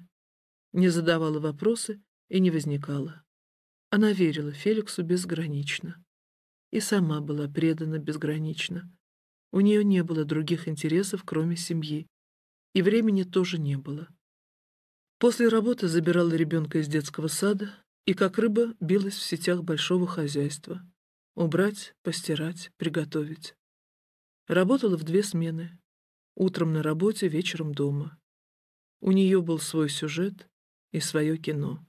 Не задавала вопросы, и не возникало. Она верила Феликсу безгранично. И сама была предана безгранично. У нее не было других интересов, кроме семьи. И времени тоже не было. После работы забирала ребенка из детского сада и, как рыба, билась в сетях большого хозяйства. Убрать, постирать, приготовить. Работала в две смены. Утром на работе, вечером дома. У нее был свой сюжет и свое кино.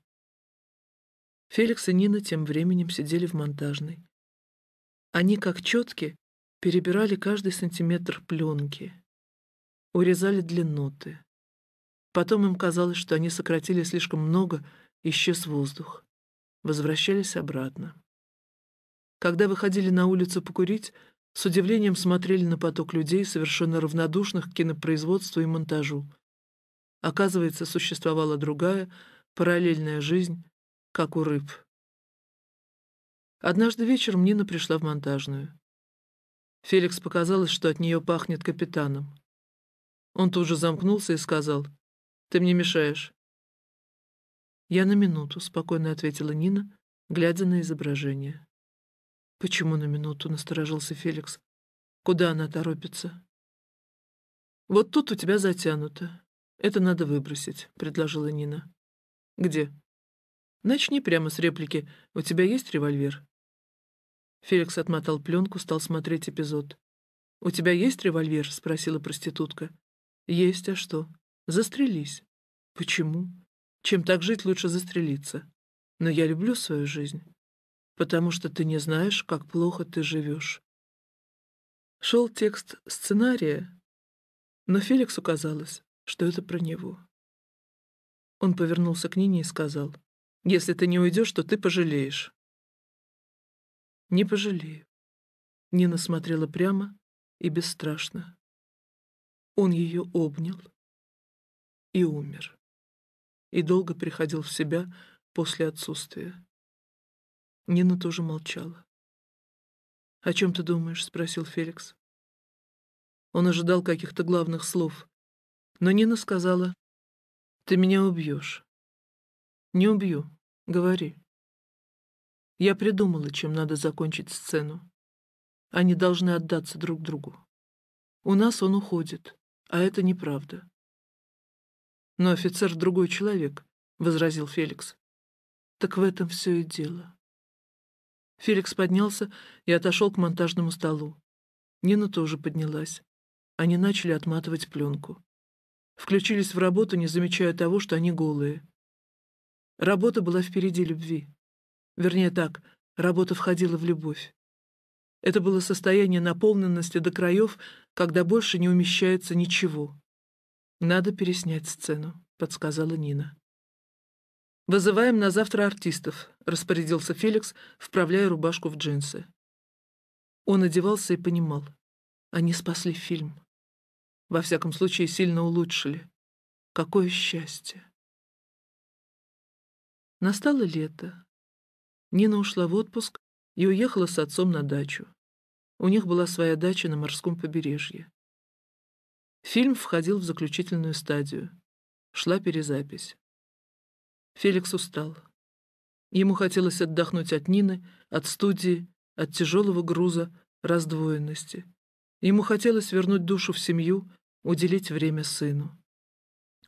Феликс и Нина тем временем сидели в монтажной. Они, как четки, перебирали каждый сантиметр пленки, урезали длинноты. Потом им казалось, что они сократили слишком много, исчез воздух. Возвращались обратно. Когда выходили на улицу покурить, с удивлением смотрели на поток людей, совершенно равнодушных к кинопроизводству и монтажу. Оказывается, существовала другая, параллельная жизнь, как у рыб. Однажды вечером Нина пришла в монтажную. Феликс показалось, что от нее пахнет капитаном. Он тут же замкнулся и сказал, «Ты мне мешаешь». «Я на минуту», — спокойно ответила Нина, глядя на изображение. «Почему на минуту?» — насторожился Феликс. «Куда она торопится?» «Вот тут у тебя затянуто. Это надо выбросить», — предложила Нина. «Где?» Начни прямо с реплики. У тебя есть револьвер? Феликс отмотал пленку, стал смотреть эпизод. «У тебя есть револьвер?» — спросила проститутка. «Есть, а что?» «Застрелись». «Почему?» «Чем так жить, лучше застрелиться. Но я люблю свою жизнь, потому что ты не знаешь, как плохо ты живешь». Шел текст сценария, но Феликсу казалось, что это про него. Он повернулся к Нине и сказал, если ты не уйдешь, то ты пожалеешь. Не пожалею. Нина смотрела прямо и бесстрашно. Он ее обнял и умер. И долго приходил в себя после отсутствия. Нина тоже молчала. «О чем ты думаешь?» — спросил Феликс. Он ожидал каких-то главных слов. Но Нина сказала, «Ты меня убьешь». «Не убью», Говори. Я придумала, чем надо закончить сцену. Они должны отдаться друг другу. У нас он уходит, а это неправда. Но офицер — другой человек, — возразил Феликс. Так в этом все и дело. Феликс поднялся и отошел к монтажному столу. Нина тоже поднялась. Они начали отматывать пленку. Включились в работу, не замечая того, что они голые — Работа была впереди любви. Вернее так, работа входила в любовь. Это было состояние наполненности до краев, когда больше не умещается ничего. «Надо переснять сцену», — подсказала Нина. «Вызываем на завтра артистов», — распорядился Феликс, вправляя рубашку в джинсы. Он одевался и понимал. Они спасли фильм. Во всяком случае, сильно улучшили. Какое счастье! Настало лето. Нина ушла в отпуск и уехала с отцом на дачу. У них была своя дача на морском побережье. Фильм входил в заключительную стадию. Шла перезапись. Феликс устал. Ему хотелось отдохнуть от Нины, от студии, от тяжелого груза, раздвоенности. Ему хотелось вернуть душу в семью, уделить время сыну.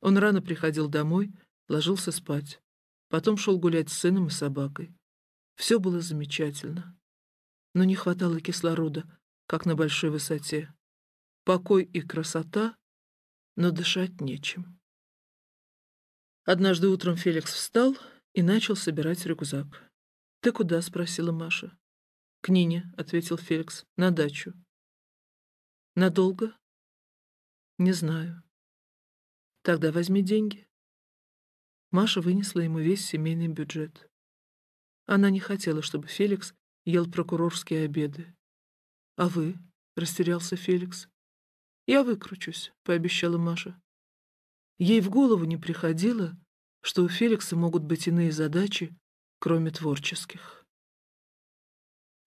Он рано приходил домой, ложился спать. Потом шел гулять с сыном и собакой. Все было замечательно. Но не хватало кислорода, как на большой высоте. Покой и красота, но дышать нечем. Однажды утром Феликс встал и начал собирать рюкзак. «Ты куда?» — спросила Маша. «К Нине», — ответил Феликс, — «на дачу». «Надолго?» «Не знаю». «Тогда возьми деньги». Маша вынесла ему весь семейный бюджет. Она не хотела, чтобы Феликс ел прокурорские обеды. «А вы?» — растерялся Феликс. «Я выкручусь», — пообещала Маша. Ей в голову не приходило, что у Феликса могут быть иные задачи, кроме творческих.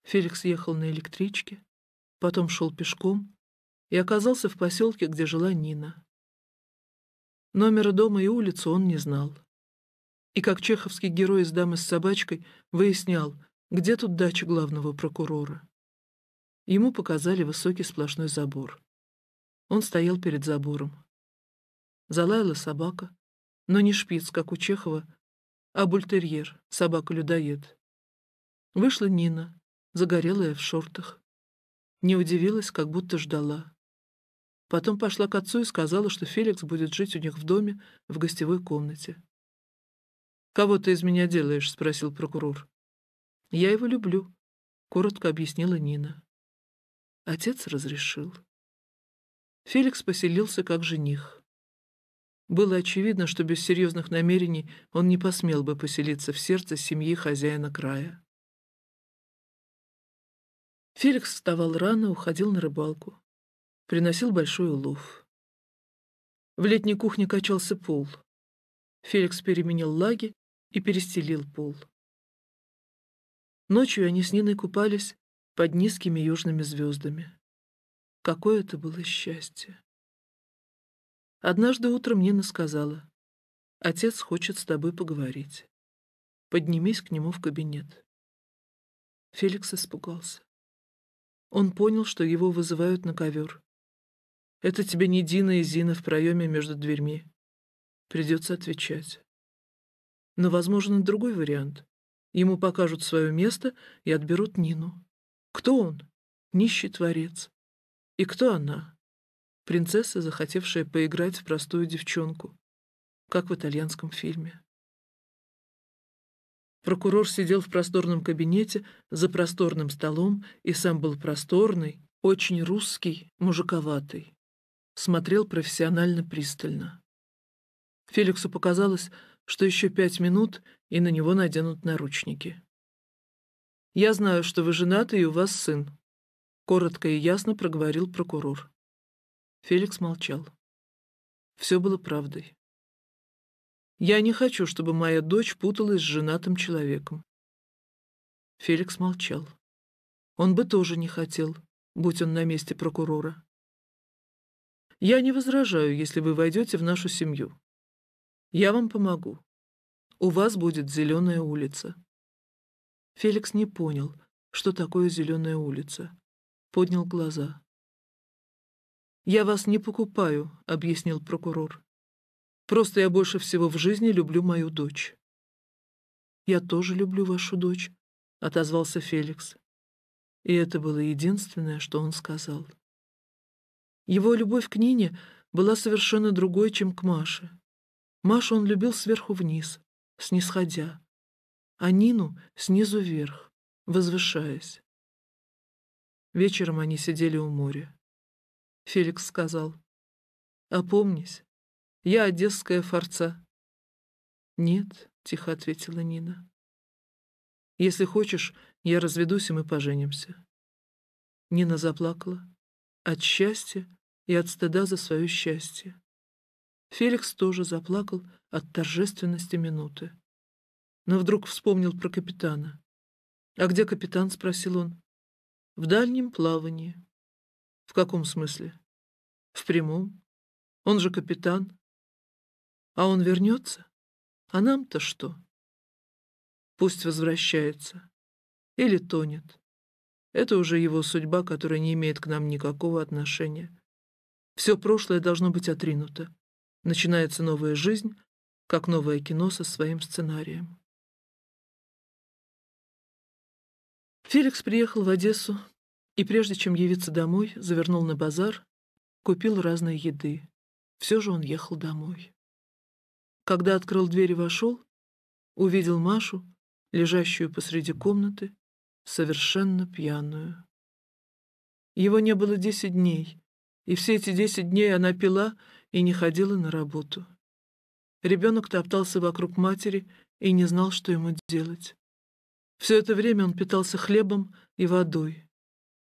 Феликс ехал на электричке, потом шел пешком и оказался в поселке, где жила Нина. Номера дома и улицу он не знал и как чеховский герой из «Дамы с собачкой» выяснял, где тут дача главного прокурора. Ему показали высокий сплошной забор. Он стоял перед забором. Залаяла собака, но не шпиц, как у Чехова, а бультерьер, собака-людоед. Вышла Нина, загорелая в шортах. Не удивилась, как будто ждала. Потом пошла к отцу и сказала, что Феликс будет жить у них в доме в гостевой комнате. «Кого ты из меня делаешь?» — спросил прокурор. «Я его люблю», — коротко объяснила Нина. Отец разрешил. Феликс поселился как жених. Было очевидно, что без серьезных намерений он не посмел бы поселиться в сердце семьи хозяина края. Феликс вставал рано, уходил на рыбалку. Приносил большой улов. В летней кухне качался пол. Феликс переменил лаги и перестелил пол. Ночью они с Ниной купались под низкими южными звездами. Какое это было счастье! Однажды утром Нина сказала, «Отец хочет с тобой поговорить. Поднимись к нему в кабинет». Феликс испугался. Он понял, что его вызывают на ковер. «Это тебе не Дина и Зина в проеме между дверьми. Придется отвечать». Но, возможно, другой вариант. Ему покажут свое место и отберут Нину. Кто он? Нищий творец. И кто она? Принцесса, захотевшая поиграть в простую девчонку, как в итальянском фильме. Прокурор сидел в просторном кабинете за просторным столом и сам был просторный, очень русский, мужиковатый. Смотрел профессионально пристально. Феликсу показалось, что еще пять минут, и на него наденут наручники. «Я знаю, что вы женаты и у вас сын», — коротко и ясно проговорил прокурор. Феликс молчал. Все было правдой. «Я не хочу, чтобы моя дочь путалась с женатым человеком». Феликс молчал. Он бы тоже не хотел, будь он на месте прокурора. «Я не возражаю, если вы войдете в нашу семью», я вам помогу. У вас будет зеленая улица. Феликс не понял, что такое зеленая улица. Поднял глаза. «Я вас не покупаю», — объяснил прокурор. «Просто я больше всего в жизни люблю мою дочь». «Я тоже люблю вашу дочь», — отозвался Феликс. И это было единственное, что он сказал. Его любовь к Нине была совершенно другой, чем к Маше. Машу он любил сверху вниз, снисходя, а Нину снизу вверх, возвышаясь. Вечером они сидели у моря. Феликс сказал, «Опомнись, я одесская форца». «Нет», — тихо ответила Нина. «Если хочешь, я разведусь, и мы поженимся». Нина заплакала от счастья и от стыда за свое счастье. Феликс тоже заплакал от торжественности минуты. Но вдруг вспомнил про капитана. «А где капитан?» — спросил он. «В дальнем плавании». «В каком смысле?» «В прямом. Он же капитан. А он вернется? А нам-то что?» «Пусть возвращается. Или тонет. Это уже его судьба, которая не имеет к нам никакого отношения. Все прошлое должно быть отринуто. Начинается новая жизнь, как новое кино со своим сценарием. Феликс приехал в Одессу и, прежде чем явиться домой, завернул на базар, купил разной еды. Все же он ехал домой. Когда открыл дверь и вошел, увидел Машу, лежащую посреди комнаты, совершенно пьяную. Его не было десять дней, и все эти десять дней она пила — и не ходила на работу. Ребенок топтался вокруг матери и не знал, что ему делать. Все это время он питался хлебом и водой,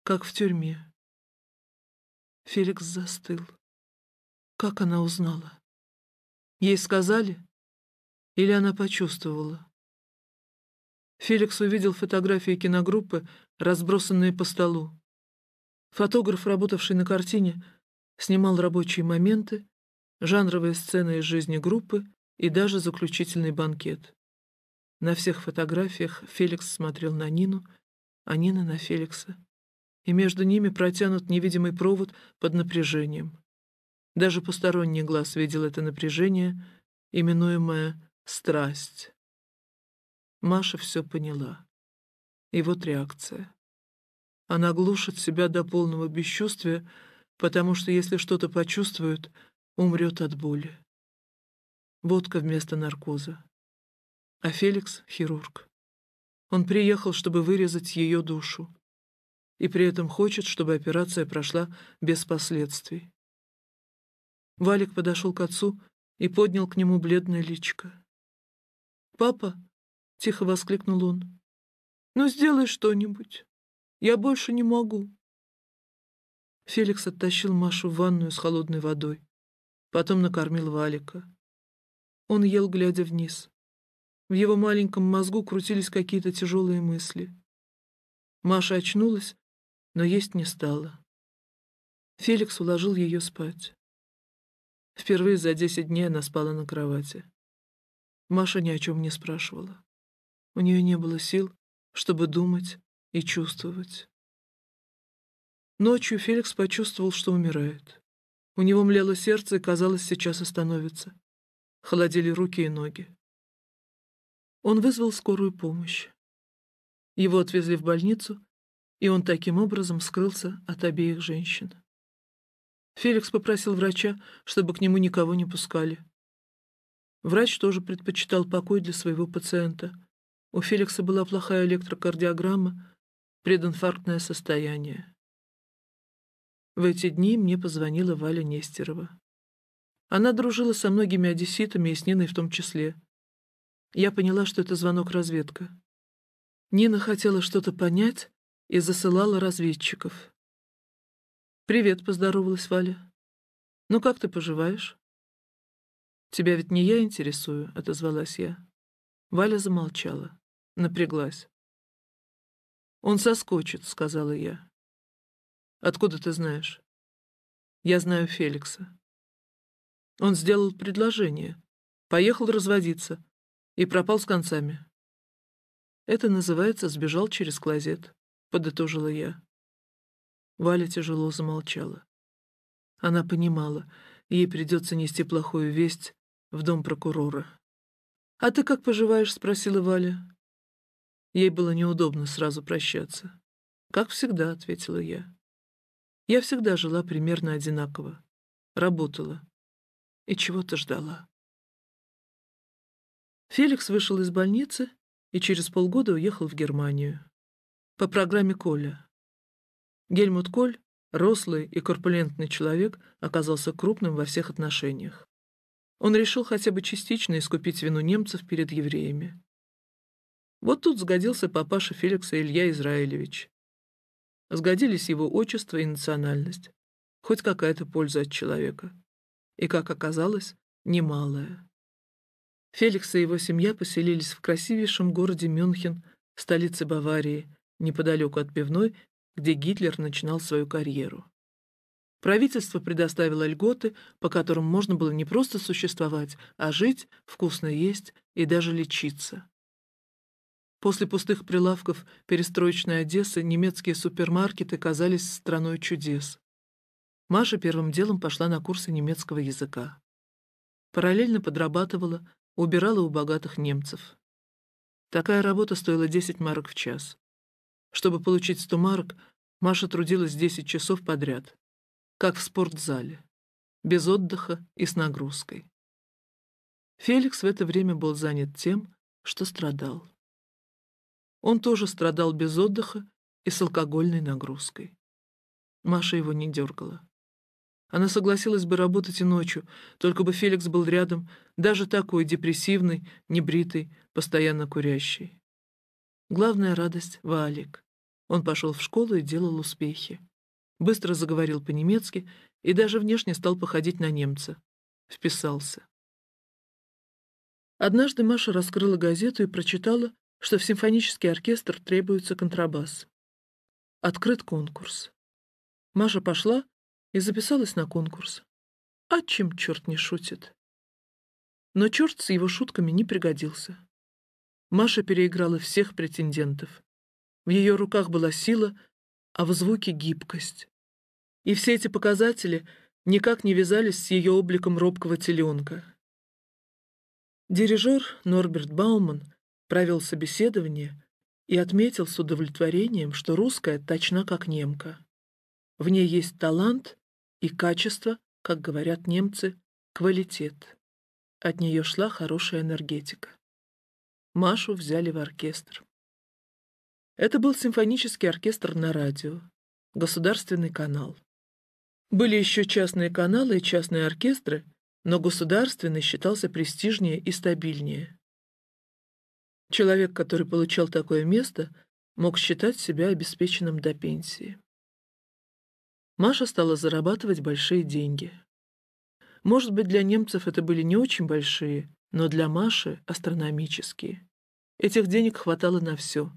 как в тюрьме. Феликс застыл. Как она узнала? Ей сказали? Или она почувствовала? Феликс увидел фотографии киногруппы, разбросанные по столу. Фотограф, работавший на картине, снимал рабочие моменты, жанровые сцены из жизни группы и даже заключительный банкет. На всех фотографиях Феликс смотрел на Нину, а Нина на Феликса. И между ними протянут невидимый провод под напряжением. Даже посторонний глаз видел это напряжение, именуемое «страсть». Маша все поняла. И вот реакция. Она глушит себя до полного бесчувствия, потому что если что-то почувствует — умрет от боли. Водка вместо наркоза. А Феликс — хирург. Он приехал, чтобы вырезать ее душу. И при этом хочет, чтобы операция прошла без последствий. Валик подошел к отцу и поднял к нему бледное личико. «Папа!» — тихо воскликнул он. «Ну, сделай что-нибудь. Я больше не могу». Феликс оттащил Машу в ванную с холодной водой. Потом накормил Валика. Он ел, глядя вниз. В его маленьком мозгу крутились какие-то тяжелые мысли. Маша очнулась, но есть не стала. Феликс уложил ее спать. Впервые за десять дней она спала на кровати. Маша ни о чем не спрашивала. У нее не было сил, чтобы думать и чувствовать. Ночью Феликс почувствовал, что умирает. У него млело сердце и, казалось, сейчас остановится. Холодели руки и ноги. Он вызвал скорую помощь. Его отвезли в больницу, и он таким образом скрылся от обеих женщин. Феликс попросил врача, чтобы к нему никого не пускали. Врач тоже предпочитал покой для своего пациента. У Феликса была плохая электрокардиограмма, прединфарктное состояние. В эти дни мне позвонила Валя Нестерова. Она дружила со многими одесситами и с Ниной в том числе. Я поняла, что это звонок-разведка. Нина хотела что-то понять и засылала разведчиков. «Привет», — поздоровалась Валя. «Ну как ты поживаешь?» «Тебя ведь не я интересую», — отозвалась я. Валя замолчала, напряглась. «Он соскочит», — сказала я. Откуда ты знаешь? Я знаю Феликса. Он сделал предложение, поехал разводиться и пропал с концами. Это называется «сбежал через клозет», — подытожила я. Валя тяжело замолчала. Она понимала, ей придется нести плохую весть в дом прокурора. «А ты как поживаешь?» — спросила Валя. Ей было неудобно сразу прощаться. «Как всегда», — ответила я. Я всегда жила примерно одинаково, работала и чего-то ждала. Феликс вышел из больницы и через полгода уехал в Германию. По программе Коля. Гельмут Коль, рослый и корпулентный человек, оказался крупным во всех отношениях. Он решил хотя бы частично искупить вину немцев перед евреями. Вот тут сгодился папаша Феликса Илья Израилевич. Сгодились его отчество и национальность. Хоть какая-то польза от человека. И, как оказалось, немалая. Феликс и его семья поселились в красивейшем городе Мюнхен, столице Баварии, неподалеку от пивной, где Гитлер начинал свою карьеру. Правительство предоставило льготы, по которым можно было не просто существовать, а жить, вкусно есть и даже лечиться. После пустых прилавков перестроечной Одессы немецкие супермаркеты казались страной чудес. Маша первым делом пошла на курсы немецкого языка. Параллельно подрабатывала, убирала у богатых немцев. Такая работа стоила 10 марок в час. Чтобы получить 100 марок, Маша трудилась 10 часов подряд, как в спортзале, без отдыха и с нагрузкой. Феликс в это время был занят тем, что страдал. Он тоже страдал без отдыха и с алкогольной нагрузкой. Маша его не дергала. Она согласилась бы работать и ночью, только бы Феликс был рядом, даже такой депрессивный, небритый, постоянно курящий. Главная радость — Валик. Он пошел в школу и делал успехи. Быстро заговорил по-немецки и даже внешне стал походить на немца. Вписался. Однажды Маша раскрыла газету и прочитала, что в симфонический оркестр требуется контрабас. Открыт конкурс. Маша пошла и записалась на конкурс. А чем черт не шутит? Но черт с его шутками не пригодился. Маша переиграла всех претендентов. В ее руках была сила, а в звуке — гибкость. И все эти показатели никак не вязались с ее обликом робкого теленка. Дирижер Норберт Бауман провел собеседование и отметил с удовлетворением, что русская точна как немка. В ней есть талант и качество, как говорят немцы, квалитет. От нее шла хорошая энергетика. Машу взяли в оркестр. Это был симфонический оркестр на радио, государственный канал. Были еще частные каналы и частные оркестры, но государственный считался престижнее и стабильнее. Человек, который получал такое место, мог считать себя обеспеченным до пенсии. Маша стала зарабатывать большие деньги. Может быть, для немцев это были не очень большие, но для Маши — астрономические. Этих денег хватало на все.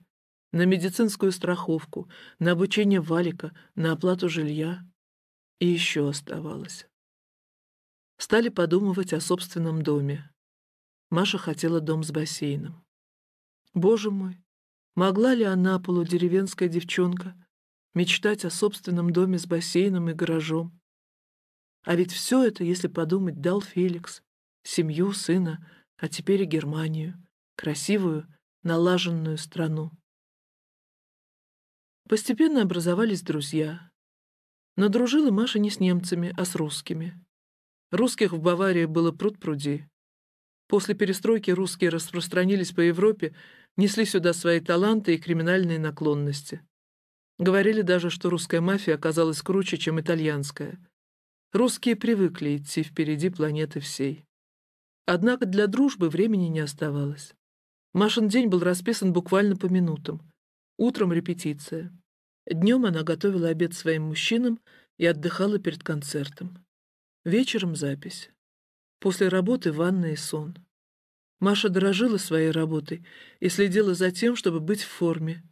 На медицинскую страховку, на обучение Валика, на оплату жилья. И еще оставалось. Стали подумывать о собственном доме. Маша хотела дом с бассейном. Боже мой, могла ли она, полудеревенская девчонка, мечтать о собственном доме с бассейном и гаражом? А ведь все это, если подумать, дал Феликс. Семью, сына, а теперь и Германию. Красивую, налаженную страну. Постепенно образовались друзья. Но дружила Маша не с немцами, а с русскими. Русских в Баварии было пруд-пруди. После перестройки русские распространились по Европе несли сюда свои таланты и криминальные наклонности. Говорили даже, что русская мафия оказалась круче, чем итальянская. Русские привыкли идти впереди планеты всей. Однако для дружбы времени не оставалось. Машин день был расписан буквально по минутам. Утром репетиция. Днем она готовила обед своим мужчинам и отдыхала перед концертом. Вечером запись. После работы ванна и сон. Маша дорожила своей работой и следила за тем, чтобы быть в форме,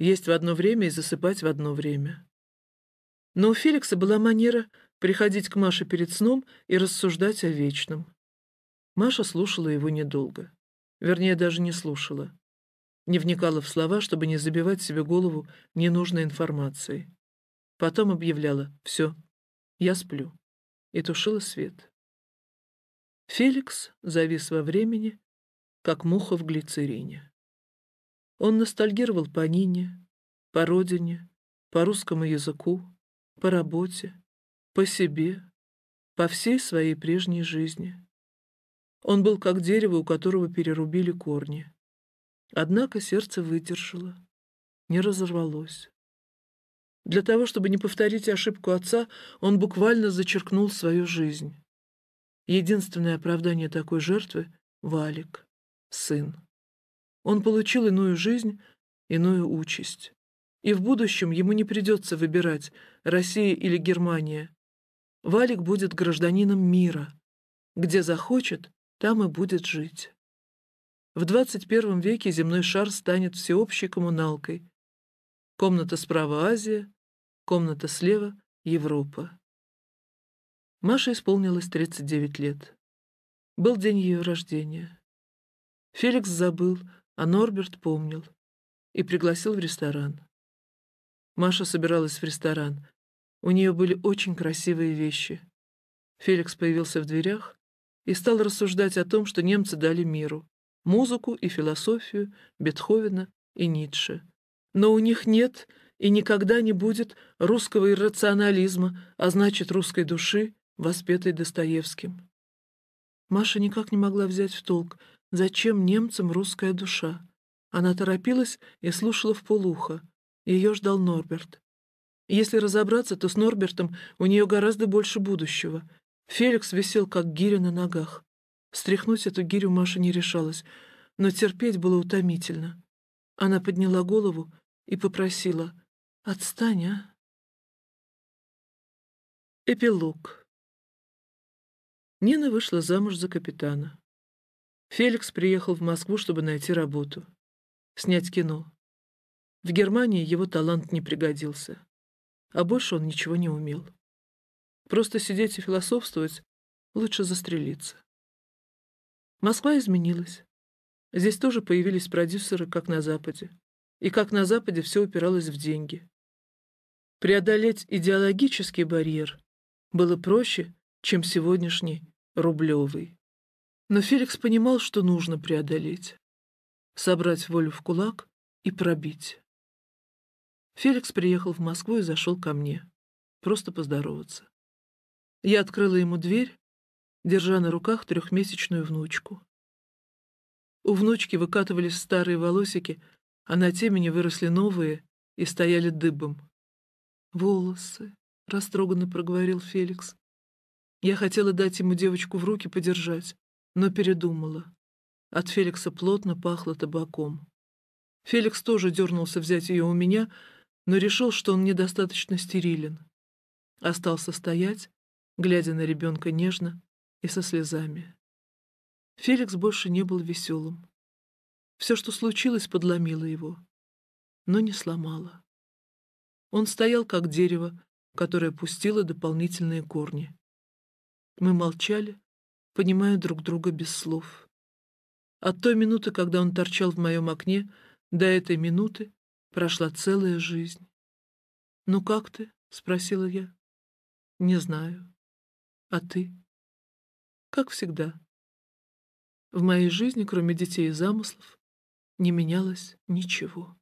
есть в одно время и засыпать в одно время. Но у Феликса была манера приходить к Маше перед сном и рассуждать о вечном. Маша слушала его недолго. Вернее, даже не слушала. Не вникала в слова, чтобы не забивать себе голову ненужной информацией. Потом объявляла «Все, я сплю» и тушила свет. Феликс завис во времени, как муха в глицерине. Он ностальгировал по Нине, по родине, по русскому языку, по работе, по себе, по всей своей прежней жизни. Он был как дерево, у которого перерубили корни. Однако сердце выдержало, не разорвалось. Для того, чтобы не повторить ошибку отца, он буквально зачеркнул свою жизнь. Единственное оправдание такой жертвы — Валик сын. Он получил иную жизнь, иную участь. И в будущем ему не придется выбирать, Россия или Германия. Валик будет гражданином мира. Где захочет, там и будет жить. В 21 веке земной шар станет всеобщей коммуналкой. Комната справа — Азия, комната слева — Европа. Маше исполнилось 39 лет. Был день ее рождения. Феликс забыл, а Норберт помнил и пригласил в ресторан. Маша собиралась в ресторан. У нее были очень красивые вещи. Феликс появился в дверях и стал рассуждать о том, что немцы дали миру — музыку и философию Бетховена и Ницше. Но у них нет и никогда не будет русского иррационализма, а значит, русской души, воспетой Достоевским. Маша никак не могла взять в толк — Зачем немцам русская душа? Она торопилась и слушала в полухо. Ее ждал Норберт. Если разобраться, то с Норбертом у нее гораздо больше будущего. Феликс висел, как гиря на ногах. Стряхнуть эту гирю Маша не решалась, но терпеть было утомительно. Она подняла голову и попросила «Отстань, а!». Эпилог Нина вышла замуж за капитана. Феликс приехал в Москву, чтобы найти работу. Снять кино. В Германии его талант не пригодился. А больше он ничего не умел. Просто сидеть и философствовать лучше застрелиться. Москва изменилась. Здесь тоже появились продюсеры, как на Западе. И как на Западе все упиралось в деньги. Преодолеть идеологический барьер было проще, чем сегодняшний рублевый. Но Феликс понимал, что нужно преодолеть. Собрать волю в кулак и пробить. Феликс приехал в Москву и зашел ко мне. Просто поздороваться. Я открыла ему дверь, держа на руках трехмесячную внучку. У внучки выкатывались старые волосики, а на темени выросли новые и стояли дыбом. «Волосы», — растроганно проговорил Феликс. Я хотела дать ему девочку в руки подержать, но передумала. От Феликса плотно пахло табаком. Феликс тоже дернулся взять ее у меня, но решил, что он недостаточно стерилен. Остался стоять, глядя на ребенка нежно и со слезами. Феликс больше не был веселым. Все, что случилось, подломило его, но не сломало. Он стоял, как дерево, которое пустило дополнительные корни. Мы молчали, понимая друг друга без слов. От той минуты, когда он торчал в моем окне, до этой минуты прошла целая жизнь. «Ну как ты?» — спросила я. «Не знаю. А ты?» «Как всегда. В моей жизни, кроме детей и замыслов, не менялось ничего».